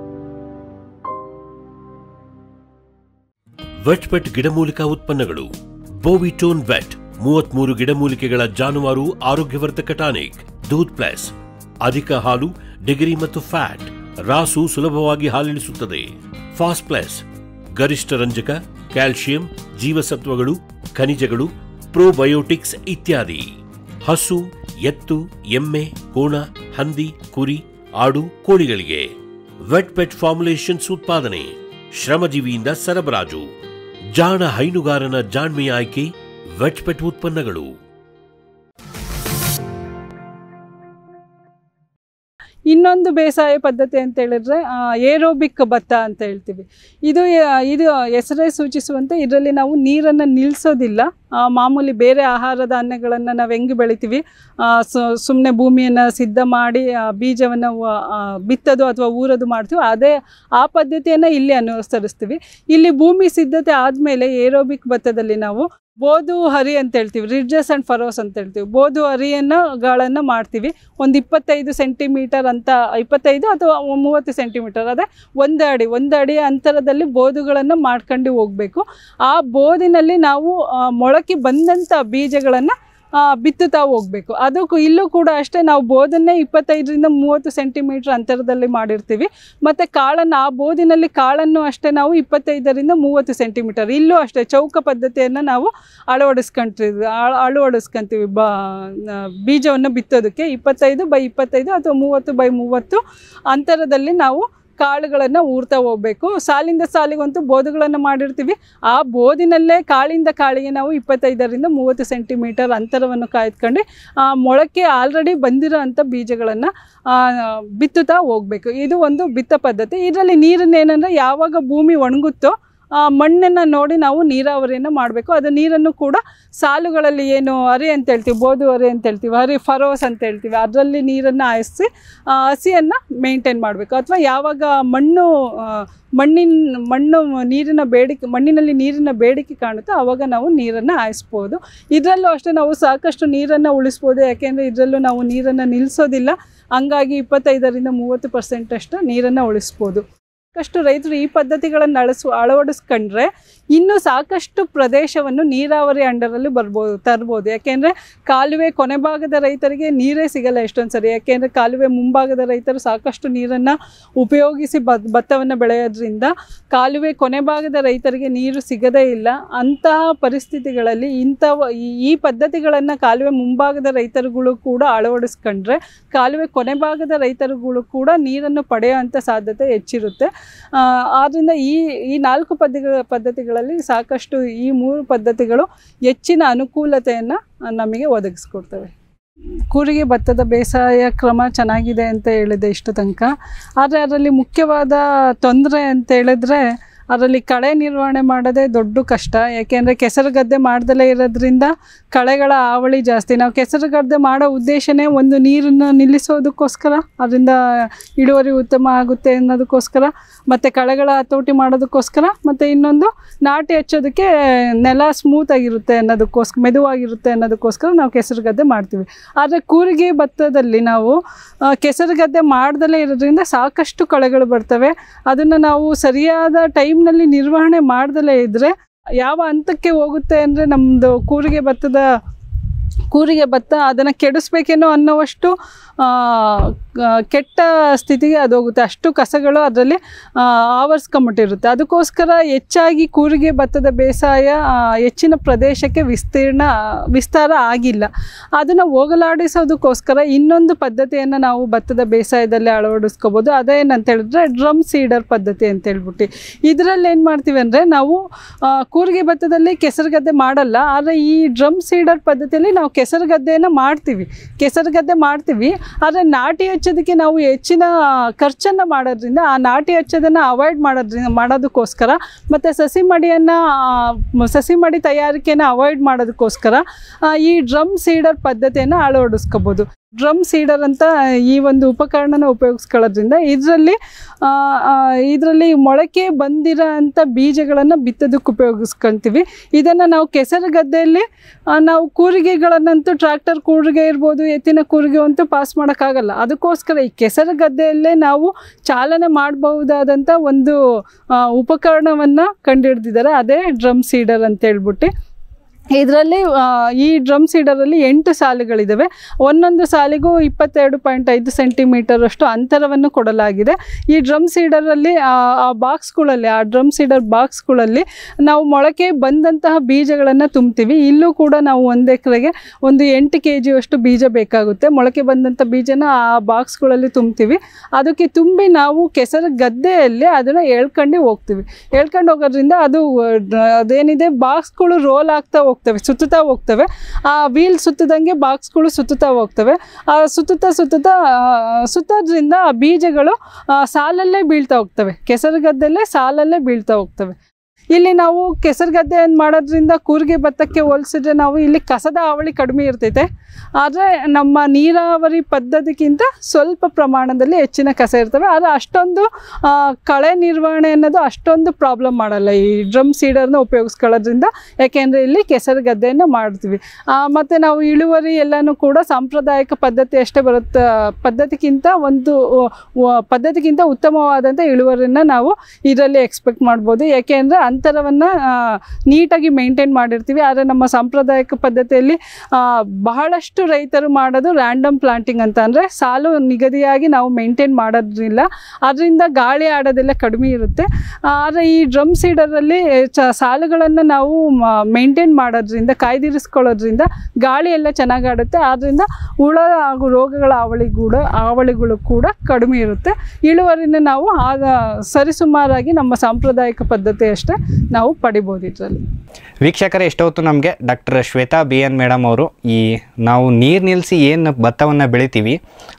A: ಪೆಟ್ ಗಿಡಮೂಲಿಕಾ ಉತ್ಪನ್ನಗಳು ಬೋವಿಟೋನ್ ವೆಟ್ ಮೂವತ್ಮೂರು ಗಿಡಮೂಲಿಕೆಗಳ ಜಾನುವಾರು ಆರೋಗ್ಯವರ್ಧಕ ಟಾನಿಕ್ ದೂತ್ ಪ್ಲಸ್ ಅಧಿಕ ಹಾಲು ಡಿಗ್ರಿ ಮತ್ತು ಫ್ಯಾಟ್ ರಾಸು ಸುಲಭವಾಗಿ ಹಾಲಿಳಿಸುತ್ತದೆ ಫಾಸ್ಟ್ ಪ್ಲಸ್ ಗರಿಷ್ಠ ರಂಜಕ ಕ್ಯಾಲ್ಸಿಯಂ ಜೀವಸತ್ವಗಳು ಖನಿಜಗಳು ಪ್ರೋಬಯೋಟಿಕ್ಸ್ ಇತ್ಯಾದಿ ಹಸು ಎತ್ತು ಎಮ್ಮೆ ಕೋಣ ಹಂದಿ ಕುರಿ ಆಡು ಕೋಳಿಗಳಿಗೆ ವೆಟ್ ಪೆಟ್ ಫಾರ್ಮುಲೇಷನ್ಸ್ ಉತ್ಪಾದನೆ ಶ್ರಮಜೀವಿಯಿಂದ ಸರಬರಾಜು ಜಾಣ ಹೈನುಗಾರನ ಜಾಣ್ಮೆಯ ಆಯ್ಕೆ ವೆಟ್ ಉತ್ಪನ್ನಗಳು
C: ಇನ್ನೊಂದು ಬೇಸಾಯ ಪದ್ಧತಿ ಅಂತ ಹೇಳಿದ್ರೆ ಏರೋಬಿಕ್ ಭತ್ತ ಅಂತ ಹೇಳ್ತೀವಿ ಇದು ಇದು ಹೆಸರೇ ಸೂಚಿಸುವಂತೆ ಇದರಲ್ಲಿ ನಾವು ನೀರನ್ನು ನಿಲ್ಲಿಸೋದಿಲ್ಲ ಮಾಮೂಲಿ ಬೇರೆ ಆಹಾರ ಧಾನ್ಯಗಳನ್ನು ನಾವು ಹೆಂಗೆ ಬೆಳಿತೀವಿ ಸುಮ್ಮನೆ ಭೂಮಿಯನ್ನು ಸಿದ್ಧ ಮಾಡಿ ಬೀಜವನ್ನು ಬಿತ್ತೋದು ಅಥವಾ ಊರೋದು ಮಾಡ್ತೀವಿ ಅದೇ ಆ ಪದ್ಧತಿಯನ್ನು ಇಲ್ಲಿ ಅನುಸರಿಸ್ತೀವಿ ಇಲ್ಲಿ ಭೂಮಿ ಸಿದ್ಧತೆ ಆದಮೇಲೆ ಏರೋಬಿಕ್ ಭತ್ತದಲ್ಲಿ ನಾವು ಬೋಧು ಹರಿ ಅಂತ ಹೇಳ್ತೀವಿ ರಿಡ್ಜಸ್ ಆ್ಯಂಡ್ ಫರೋಸ್ ಅಂತ ಹೇಳ್ತೀವಿ ಬೋಧು ಹರಿಯನ್ನು ಗಳನ್ನು ಮಾಡ್ತೀವಿ ಒಂದು ಇಪ್ಪತ್ತೈದು ಸೆಂಟಿಮೀಟರ್ ಅಂತ ಇಪ್ಪತ್ತೈದು ಅಥವಾ ಮೂವತ್ತು ಸೆಂಟಿಮೀಟರ್ ಅದೇ ಒಂದು ಅಡಿ ಒಂದು ಅಡಿ ಅಂತರದಲ್ಲಿ ಬೋಧುಗಳನ್ನು ಮಾಡ್ಕೊಂಡು ಹೋಗಬೇಕು ಆ ಬೋಧಿನಲ್ಲಿ ನಾವು ಮೊಳಕೆ ಬಂದಂಥ ಬೀಜಗಳನ್ನು ಬಿತ್ತುತ್ತಾ ಹೋಗಬೇಕು ಅದಕ್ಕೂ ಇಲ್ಲೂ ಕೂಡ ಅಷ್ಟೇ ನಾವು ಬೋದನ್ನೇ ಇಪ್ಪತ್ತೈದರಿಂದ ಮೂವತ್ತು ಸೆಂಟಿಮೀಟ್ರ್ ಅಂತರದಲ್ಲಿ ಮಾಡಿರ್ತೀವಿ ಮತ್ತು ಕಾಳನ್ನು ಆ ಬೋದಿನಲ್ಲಿ ಕಾಳನ್ನು ಅಷ್ಟೇ ನಾವು ಇಪ್ಪತ್ತೈದರಿಂದ ಮೂವತ್ತು ಸೆಂಟಿಮೀಟರ್ ಇಲ್ಲೂ ಅಷ್ಟೇ ಚೌಕ ಪದ್ಧತಿಯನ್ನು ನಾವು ಅಳವಡಿಸ್ಕೊಂಡಿರ್ತೀವಿ ಅಳವಡಿಸ್ಕೊಂತೀವಿ ಬ ಬೀಜವನ್ನು ಬಿತ್ತೋದಕ್ಕೆ ಇಪ್ಪತ್ತೈದು ಬೈ ಇಪ್ಪತ್ತೈದು ಅಥವಾ ಮೂವತ್ತು ಬೈ ಮೂವತ್ತು ಅಂತರದಲ್ಲಿ ನಾವು ಕಾಳುಗಳನ್ನು ಊರ್ತಾ ಹೋಗ್ಬೇಕು ಸಾಲಿಂದ ಸಾಲಿಗಂತೂ ಬೋದುಗಳನ್ನು ಮಾಡಿರ್ತೀವಿ ಆ ಬೋದಿನಲ್ಲೇ ಕಾಳಿಂದ ಕಾಳಿಗೆ ನಾವು ಇಪ್ಪತ್ತೈದರಿಂದ ಮೂವತ್ತು ಸೆಂಟಿಮೀಟರ್ ಅಂತರವನ್ನು ಕಾಯ್ದುಕೊಂಡು ಆ ಮೊಳಕೆ ಆಲ್ರೆಡಿ ಬಂದಿರೋ ಬೀಜಗಳನ್ನು ಬಿತ್ತುತ್ತಾ ಹೋಗ್ಬೇಕು ಇದು ಒಂದು ಬಿತ್ತ ಪದ್ಧತಿ ಇದರಲ್ಲಿ ನೀರನ್ನೇನೆಂದರೆ ಯಾವಾಗ ಭೂಮಿ ಒಣಗುತ್ತೋ ಮಣ್ಣನ್ನು ನೋಡಿ ನಾವು ನೀರಾವರಿಯನ್ನು ಮಾಡಬೇಕು ಅದು ನೀರನ್ನು ಕೂಡ ಸಾಲುಗಳಲ್ಲಿ ಏನು ಅರೆ ಅಂತ ಹೇಳ್ತೀವಿ ಬೋದು ಅರೆ ಅಂತ ಹೇಳ್ತೀವಿ ಹರಿ ಫರೋಸ್ ಅಂತ ಹೇಳ್ತೀವಿ ಅದರಲ್ಲಿ ನೀರನ್ನು ಹಾಯಿಸಿ ಹಸಿಯನ್ನು ಮೇಂಟೈನ್ ಮಾಡಬೇಕು ಅಥವಾ ಯಾವಾಗ ಮಣ್ಣು ಮಣ್ಣಿನ ಮಣ್ಣು ನೀರಿನ ಬೇಡಿಕೆ ಮಣ್ಣಿನಲ್ಲಿ ನೀರಿನ ಬೇಡಿಕೆ ಕಾಣುತ್ತೋ ಆವಾಗ ನಾವು ನೀರನ್ನು ಹಾಯಿಸ್ಬೋದು ಇದರಲ್ಲೂ ಅಷ್ಟೇ ನಾವು ಸಾಕಷ್ಟು ನೀರನ್ನು ಉಳಿಸ್ಬೋದು ಯಾಕೆಂದರೆ ಇದರಲ್ಲೂ ನಾವು ನೀರನ್ನು ನಿಲ್ಲಿಸೋದಿಲ್ಲ ಹಂಗಾಗಿ ಇಪ್ಪತ್ತೈದರಿಂದ ಮೂವತ್ತು ಪರ್ಸೆಂಟಷ್ಟು ನೀರನ್ನು ಉಳಿಸ್ಬೋದು ಸಾಕಷ್ಟು ರೈತರು ಈ ಪದ್ಧತಿಗಳನ್ನು ಅಳಸು ಅಳವಡಿಸ್ಕೊಂಡ್ರೆ ಇನ್ನು ಸಾಕಷ್ಟು ಪ್ರದೇಶವನ್ನು ನೀರಾವರಿ ಅಂಡರಲ್ಲಿ ಬರ್ಬೋದು ತರ್ಬೋದು ಯಾಕೆಂದರೆ ಕಾಲುವೆ ಕೊನೆ ಭಾಗದ ರೈತರಿಗೆ ನೀರೇ ಸಿಗಲ್ಲ ಎಷ್ಟೊಂದು ಸರಿ ಯಾಕೆಂದರೆ ಕಾಲುವೆ ಮುಂಭಾಗದ ರೈತರು ಸಾಕಷ್ಟು ನೀರನ್ನು ಉಪಯೋಗಿಸಿ ಭತ್ತವನ್ನು ಬೆಳೆಯೋದ್ರಿಂದ ಕಾಲುವೆ ಕೊನೆ ಭಾಗದ ರೈತರಿಗೆ ನೀರು ಸಿಗದೇ ಇಲ್ಲ ಅಂತಹ ಪರಿಸ್ಥಿತಿಗಳಲ್ಲಿ ಇಂಥ ಈ ಪದ್ಧತಿಗಳನ್ನು ಕಾಲುವೆ ಮುಂಭಾಗದ ರೈತರುಗಳು ಕೂಡ ಅಳವಡಿಸ್ಕೊಂಡ್ರೆ ಕಾಲುವೆ ಕೊನೆ ಭಾಗದ ರೈತರುಗಳು ಕೂಡ ನೀರನ್ನು ಪಡೆಯುವಂಥ ಸಾಧ್ಯತೆ ಹೆಚ್ಚಿರುತ್ತೆ ಆದ್ದರಿಂದ ಈ ಈ ನಾಲ್ಕು ಪದ್ಧತಿಗಳ ಪದ್ಧತಿಗಳ ಸಂದರ್ಭದಲ್ಲಿ ಸಾಕಷ್ಟು ಈ ಮೂರು ಪದ್ಧತಿಗಳು ಹೆಚ್ಚಿನ ಅನುಕೂಲತೆಯನ್ನು ನಮಗೆ ಒದಗಿಸ್ಕೊಡ್ತವೆ ಕೂರಿಗೆ ಭತ್ತದ ಬೇಸಾಯ ಕ್ರಮ ಚೆನ್ನಾಗಿದೆ ಅಂತ ಹೇಳಿದೆ ಇಷ್ಟು ತನಕ ಆದರೆ ಅದರಲ್ಲಿ ಮುಖ್ಯವಾದ ತೊಂದರೆ ಅಂತ ಹೇಳಿದ್ರೆ ಅದರಲ್ಲಿ ಕಳೆ ನಿರ್ವಹಣೆ ಮಾಡೋದೇ ದೊಡ್ಡ ಕಷ್ಟ ಯಾಕೆಂದರೆ ಕೆಸರು ಗದ್ದೆ ಮಾಡ್ದಲೇ ಇರೋದ್ರಿಂದ ಕಳೆಗಳ ಆವಳಿ ಜಾಸ್ತಿ ನಾವು ಕೆಸರು ಗದ್ದೆ ಮಾಡೋ ಉದ್ದೇಶನೇ ಒಂದು ನೀರನ್ನು ನಿಲ್ಲಿಸೋದಕ್ಕೋಸ್ಕರ ಅದರಿಂದ ಇಳುವರಿ ಉತ್ತಮ ಆಗುತ್ತೆ ಅನ್ನೋದಕ್ಕೋಸ್ಕರ ಮತ್ತು ಕಳೆಗಳ ಹತೋಟಿ ಮಾಡೋದಕ್ಕೋಸ್ಕರ ಮತ್ತು ಇನ್ನೊಂದು ನಾಟಿ ಹಚ್ಚೋದಕ್ಕೆ ನೆಲ ಸ್ಮೂತ್ ಆಗಿರುತ್ತೆ ಅನ್ನೋದಕ್ಕೋಸ್ಕರ ಮೆದುವಾಗಿರುತ್ತೆ ಅನ್ನೋದಕ್ಕೋಸ್ಕರ ನಾವು ಕೆಸರು ಗದ್ದೆ ಮಾಡ್ತೀವಿ ಆದರೆ ಕೂರಿಗೆ ಭತ್ತದಲ್ಲಿ ನಾವು ಕೆಸರು ಗದ್ದೆ ಮಾಡ್ದಲೇ ಇರೋದ್ರಿಂದ ಸಾಕಷ್ಟು ಕಳೆಗಳು ಬರ್ತವೆ ಅದನ್ನು ನಾವು ಸರಿಯಾದ ಟೈಮ್ನಲ್ಲಿ ನಿರ್ವಹಣೆ ಮಾಡ್ದಲೇ ಇದ್ದರೆ ಯಾವ ಹಂತಕ್ಕೆ ಹೋಗುತ್ತೆ ಅಂದರೆ ನಮ್ಮದು ಕೂರಿಗೆ ಭತ್ತದ ಕೂರಿಗೆ ಭತ್ತ ಅದನ್ನು ಕೆಡಿಸ್ಬೇಕೇನೋ ಅನ್ನೋವಷ್ಟು ಕೆಟ್ಟ ಸ್ಥಿತಿಗೆ ಅದು ಹೋಗುತ್ತೆ ಅಷ್ಟು ಕಸಗಳು ಅದರಲ್ಲಿ ಆವರಿಸ್ಕೊಂಬಿಟ್ಟಿರುತ್ತೆ ಅದಕ್ಕೋಸ್ಕರ ಹೆಚ್ಚಾಗಿ ಕೂರಿಗೆ ಭತ್ತದ ಬೇಸಾಯ ಹೆಚ್ಚಿನ ಪ್ರದೇಶಕ್ಕೆ ವಿಸ್ತೀರ್ಣ ವಿಸ್ತಾರ ಆಗಿಲ್ಲ ಅದನ್ನು ಹೋಗಲಾಡಿಸೋದಕ್ಕೋಸ್ಕರ ಇನ್ನೊಂದು ಪದ್ಧತಿಯನ್ನು ನಾವು ಭತ್ತದ ಬೇಸಾಯದಲ್ಲಿ ಅಳವಡಿಸ್ಕೋಬೋದು ಅದೇನಂತ ಹೇಳಿದ್ರೆ ಡ್ರಮ್ ಸೀಡರ್ ಪದ್ಧತಿ ಅಂತ ಹೇಳ್ಬಿಟ್ಟು ಇದರಲ್ಲಿ ಏನು ಮಾಡ್ತೀವಿ ಅಂದರೆ ನಾವು ಕೂರಿಗೆ ಭತ್ತದಲ್ಲಿ ಕೆಸರು ಗದ್ದೆ ಮಾಡಲ್ಲ ಆದರೆ ಈ ಡ್ರಮ್ ಸೀಡರ್ ಪದ್ಧತಿಯಲ್ಲಿ ನಾವು ಕೆಸರು ಗದ್ದೆಯನ್ನು ಮಾಡ್ತೀವಿ ಕೆಸರು ಗದ್ದೆ ಮಾಡ್ತೀವಿ ಆದರೆ ನಾಟಿ ಹಚ್ಚೋದಕ್ಕೆ ನಾವು ಹೆಚ್ಚಿನ ಖರ್ಚನ್ನು ಮಾಡೋದ್ರಿಂದ ಆ ನಾಟಿ ಹಚ್ಚೋದನ್ನು ಅವಾಯ್ಡ್ ಮಾಡೋದ್ರಿಂದ ಮಾಡೋದಕ್ಕೋಸ್ಕರ ಮತ್ತು ಸಸಿ ಮಡಿಯನ್ನು ಸಸಿ ಮಡಿ ತಯಾರಿಕೆಯನ್ನು ಅವಾಯ್ಡ್ ಮಾಡೋದಕ್ಕೋಸ್ಕರ ಈ ಡ್ರಮ್ ಸೀಡರ್ ಪದ್ಧತಿಯನ್ನು ಅಳವಡಿಸ್ಕೋಬೋದು ಡ್ರಮ್ ಸೀಡರ್ ಅಂತ ಈ ಒಂದು ಉಪಕರಣನ ಉಪಯೋಗಿಸ್ಕೊಳ್ಳೋದ್ರಿಂದ ಇದರಲ್ಲಿ ಇದರಲ್ಲಿ ಮೊಳಕೆ ಬಂದಿರೋ ಅಂಥ ಬೀಜಗಳನ್ನು ಬಿತ್ತೋದಕ್ಕೆ ಉಪಯೋಗಿಸ್ಕೊತೀವಿ ಇದನ್ನು ನಾವು ಕೆಸರು ಗದ್ದೆಯಲ್ಲಿ ನಾವು ಕೂರಿಗೆಗಳನ್ನಂತೂ ಟ್ರ್ಯಾಕ್ಟರ್ ಕೂರಿಗೆ ಇರ್ಬೋದು ಎತ್ತಿನ ಕೂರಿಗೆ ಅಂತೂ ಪಾಸ್ ಮಾಡೋಕ್ಕಾಗಲ್ಲ ಅದಕ್ಕೋಸ್ಕರ ಈ ಕೆಸರು ಗದ್ದೆಯಲ್ಲೇ ನಾವು ಚಾಲನೆ ಮಾಡಬಹುದಾದಂಥ ಒಂದು ಉಪಕರಣವನ್ನು ಕಂಡುಹಿಡ್ದಿದ್ದಾರೆ ಅದೇ ಡ್ರಮ್ ಸೀಡರ್ ಅಂತ ಹೇಳ್ಬಿಟ್ಟು ಇದರಲ್ಲಿ ಈ ಡ್ರಮ್ ಸೀಡರಲ್ಲಿ ಎಂಟು ಸಾಲುಗಳಿದ್ದಾವೆ ಒಂದೊಂದು ಸಾಲಿಗೂ ಇಪ್ಪತ್ತೆರಡು ಪಾಯಿಂಟ್ ಐದು ಸೆಂಟಿಮೀಟರ್ ಅಷ್ಟು ಅಂತರವನ್ನು ಕೊಡಲಾಗಿದೆ ಈ ಡ್ರಮ್ ಸೀಡರಲ್ಲಿ ಆ ಬಾಕ್ಸ್ಗಳಲ್ಲಿ ಆ ಡ್ರಮ್ ಸೀಡರ್ ಬಾಕ್ಸ್ಗಳಲ್ಲಿ ನಾವು ಮೊಳಕೆ ಬಂದಂತಹ ಬೀಜಗಳನ್ನು ತುಂಬ್ತೀವಿ ಇಲ್ಲೂ ಕೂಡ ನಾವು ಒಂದು ಎಕರೆಗೆ ಒಂದು ಎಂಟು ಕೆ ಜಿಯಷ್ಟು ಬೀಜ ಬೇಕಾಗುತ್ತೆ ಮೊಳಕೆ ಬಂದಂಥ ಬೀಜನ ಆ ಬಾಕ್ಸ್ಗಳಲ್ಲಿ ತುಂಬ್ತೀವಿ ಅದಕ್ಕೆ ತುಂಬಿ ನಾವು ಕೆಸರು ಗದ್ದೆಯಲ್ಲಿ ಅದನ್ನು ಎಳ್ಕೊಂಡು ಹೋಗ್ತೀವಿ ಎಳ್ಕೊಂಡು ಹೋಗೋದ್ರಿಂದ ಅದು ಅದೇನಿದೆ ಬಾಕ್ಸ್ಗಳು ರೋಲ್ ಆಗ್ತಾ ಹೋಗ್ತೀವಿ ಹೋಗ್ತವೆ ಸುತ್ತುತ್ತಾ ಹೋಗ್ತವೆ ಆ ವೀಲ್ ಸುತ್ತದಂಗೆ ಬಾಕ್ಸ್ಗಳು ಸುತ್ತುತ್ತಾ ಹೋಗ್ತವೆ ಆ ಸುತ್ತುತ್ತಾ ಸುತ್ತುತ್ತಾ ಸುತ್ತೋದ್ರಿಂದ ಆ ಬೀಜಗಳು ಸಾಲಲ್ಲೇ ಬೀಳ್ತಾ ಹೋಗ್ತವೆ ಕೆಸರುಗದ್ದಲ್ಲೇ ಸಾಲಲ್ಲೇ ಬೀಳ್ತಾ ಹೋಗ್ತವೆ ಇಲ್ಲಿ ನಾವು ಕೆಸರು ಗದ್ದೆಯನ್ನು ಮಾಡೋದ್ರಿಂದ ಕೂರಿಗೆ ಭತ್ತಕ್ಕೆ ಹೋಲಿಸಿದ್ರೆ ನಾವು ಇಲ್ಲಿ ಕಸದ ಹಾವಳಿ ಕಡಿಮೆ ಇರ್ತೈತೆ ಆದರೆ ನಮ್ಮ ನೀರಾವರಿ ಪದ್ಧತಿಗಿಂತ ಸ್ವಲ್ಪ ಪ್ರಮಾಣದಲ್ಲಿ ಹೆಚ್ಚಿನ ಕಸ ಇರ್ತವೆ ಆದರೆ ಅಷ್ಟೊಂದು ಕಳೆ ನಿರ್ವಹಣೆ ಅನ್ನೋದು ಅಷ್ಟೊಂದು ಪ್ರಾಬ್ಲಮ್ ಮಾಡಲ್ಲ ಈ ಡ್ರಮ್ ಸೀಡರ್ನ ಉಪಯೋಗಿಸ್ಕೊಳ್ಳೋದ್ರಿಂದ ಯಾಕೆಂದರೆ ಇಲ್ಲಿ ಕೆಸರು ಗದ್ದೆಯನ್ನು ಮಾಡ್ತೀವಿ ಮತ್ತು ನಾವು ಇಳುವರಿ ಎಲ್ಲನೂ ಕೂಡ ಸಾಂಪ್ರದಾಯಿಕ ಪದ್ಧತಿ ಅಷ್ಟೇ ಬರುತ್ತೆ ಪದ್ಧತಿಗಿಂತ ಒಂದು ಪದ್ಧತಿಗಿಂತ ಉತ್ತಮವಾದಂಥ ಇಳುವರಿನ ನಾವು ಇದರಲ್ಲಿ ಎಕ್ಸ್ಪೆಕ್ಟ್ ಮಾಡ್ಬೋದು ಯಾಕೆ ಅಂದರೆ ಅಂತರವನ್ನು ನೀಟಾಗಿ ಮೇಂಟೈನ್ ಮಾಡಿರ್ತೀವಿ ಆದರೆ ನಮ್ಮ ಸಾಂಪ್ರದಾಯಿಕ ಪದ್ಧತಿಯಲ್ಲಿ ಬಹಳಷ್ಟು ರೈತರು ಮಾಡೋದು ರ್ಯಾಂಡಮ್ ಪ್ಲಾಂಟಿಂಗ್ ಅಂತ ಅಂದರೆ ಸಾಲು ನಿಗದಿಯಾಗಿ ನಾವು ಮೇಂಟೈನ್ ಮಾಡೋದ್ರಿಲ್ಲ ಅದರಿಂದ ಗಾಳಿ ಆಡೋದೆಲ್ಲ ಕಡಿಮೆ ಇರುತ್ತೆ ಆದರೆ ಈ ಡ್ರಮ್ ಸೀಡರಲ್ಲಿ ಚ ಸಾಲುಗಳನ್ನು ನಾವು ಮೇಂಟೈನ್ ಮಾಡೋದ್ರಿಂದ ಕಾಯ್ದಿರಿಸ್ಕೊಳ್ಳೋದ್ರಿಂದ ಗಾಳಿ ಎಲ್ಲ ಚೆನ್ನಾಗಿ ಆಡುತ್ತೆ ಆದ್ದರಿಂದ ಹುಳ ಹಾಗೂ ರೋಗಗಳ ಅವಳಿ ಕೂಡ ಅವಳಿಗಳು ಕೂಡ ಕಡಿಮೆ ಇರುತ್ತೆ ಇಳುವರಿನ ನಾವು ಆದ ಸರಿಸುಮಾರಾಗಿ ನಮ್ಮ ಸಾಂಪ್ರದಾಯಿಕ ಪದ್ಧತಿ ಅಷ್ಟೇ ನಾವು ಪಡಿಬೋದು ಇದರಲ್ಲಿ
B: ವೀಕ್ಷಕರೇ ಎಷ್ಟೊತ್ತು ನಮಗೆ doctor Shweta B N madam ಅವರು ಈ ನಾವು ನೀರು ನಿಲ್ಲಿಸಿ ಏನು ಭತ್ತವನ್ನು ಬೆಳಿತೀವಿ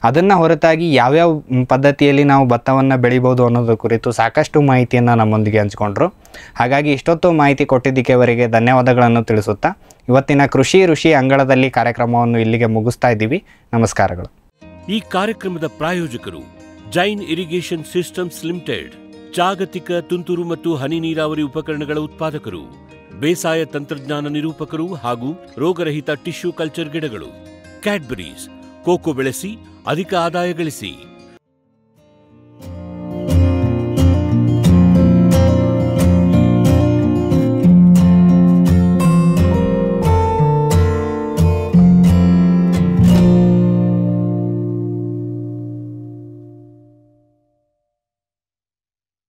B: ಅದನ್ನು ಹೊರತಾಗಿ ಯಾವ್ಯಾವ ಪದ್ಧತಿಯಲ್ಲಿ ನಾವು ಭತ್ತವನ್ನು ಬೆಳಿಬೋದು ಅನ್ನೋದ್ರ ಕುರಿತು ಸಾಕಷ್ಟು ಮಾಹಿತಿಯನ್ನು ನಮ್ಮೊಂದಿಗೆ ಹಂಚ್ಕೊಂಡ್ರು ಹಾಗಾಗಿ ಇಷ್ಟೊತ್ತು ಮಾಹಿತಿ ಕೊಟ್ಟಿದ್ದಕ್ಕೆ ಕೊಟ್ಟಿದ್ದಕ್ಕೆವರೆಗೆ ಧನ್ಯವಾದಗಳನ್ನು ತಿಳಿಸುತ್ತಾ ಇವತ್ತಿನ ಕೃಷಿ ಋಷಿ ಅಂಗಳದಲ್ಲಿ ಕಾರ್ಯಕ್ರಮವನ್ನು ಇಲ್ಲಿಗೆ ಮುಗಿಸ್ತಾ ಇದ್ದೀವಿ ನಮಸ್ಕಾರಗಳು
A: ಈ ಕಾರ್ಯಕ್ರಮದ ಪ್ರಾಯೋಜಕರು ಜೈನ್ ಇರಿಗೇಷನ್ ಸಿಸ್ಟಮ್ಸ್ ಲಿಮಿಟೆಡ್ ಜಾಗತಿಕ ತುಂತುರು ಮತ್ತು ಹನಿ ನೀರಾವರಿ ಉಪಕರಣಗಳ ಉತ್ಪಾದಕರು ಬೇಸಾಯ ತಂತ್ರಜ್ಞಾನ ನಿರೂಪಕರು ಹಾಗೂ ರೋಗರಹಿತ ಟಿಶ್ಯೂ ಕಲ್ಚರ್ ಗಿಡಗಳು ಕ್ಯಾಡ್ಬರೀಸ್ ಕೋಕೋ ಬೆಳೆಸಿ ಅಧಿಕ ಆದಾಯ ಗಳಿಸಿ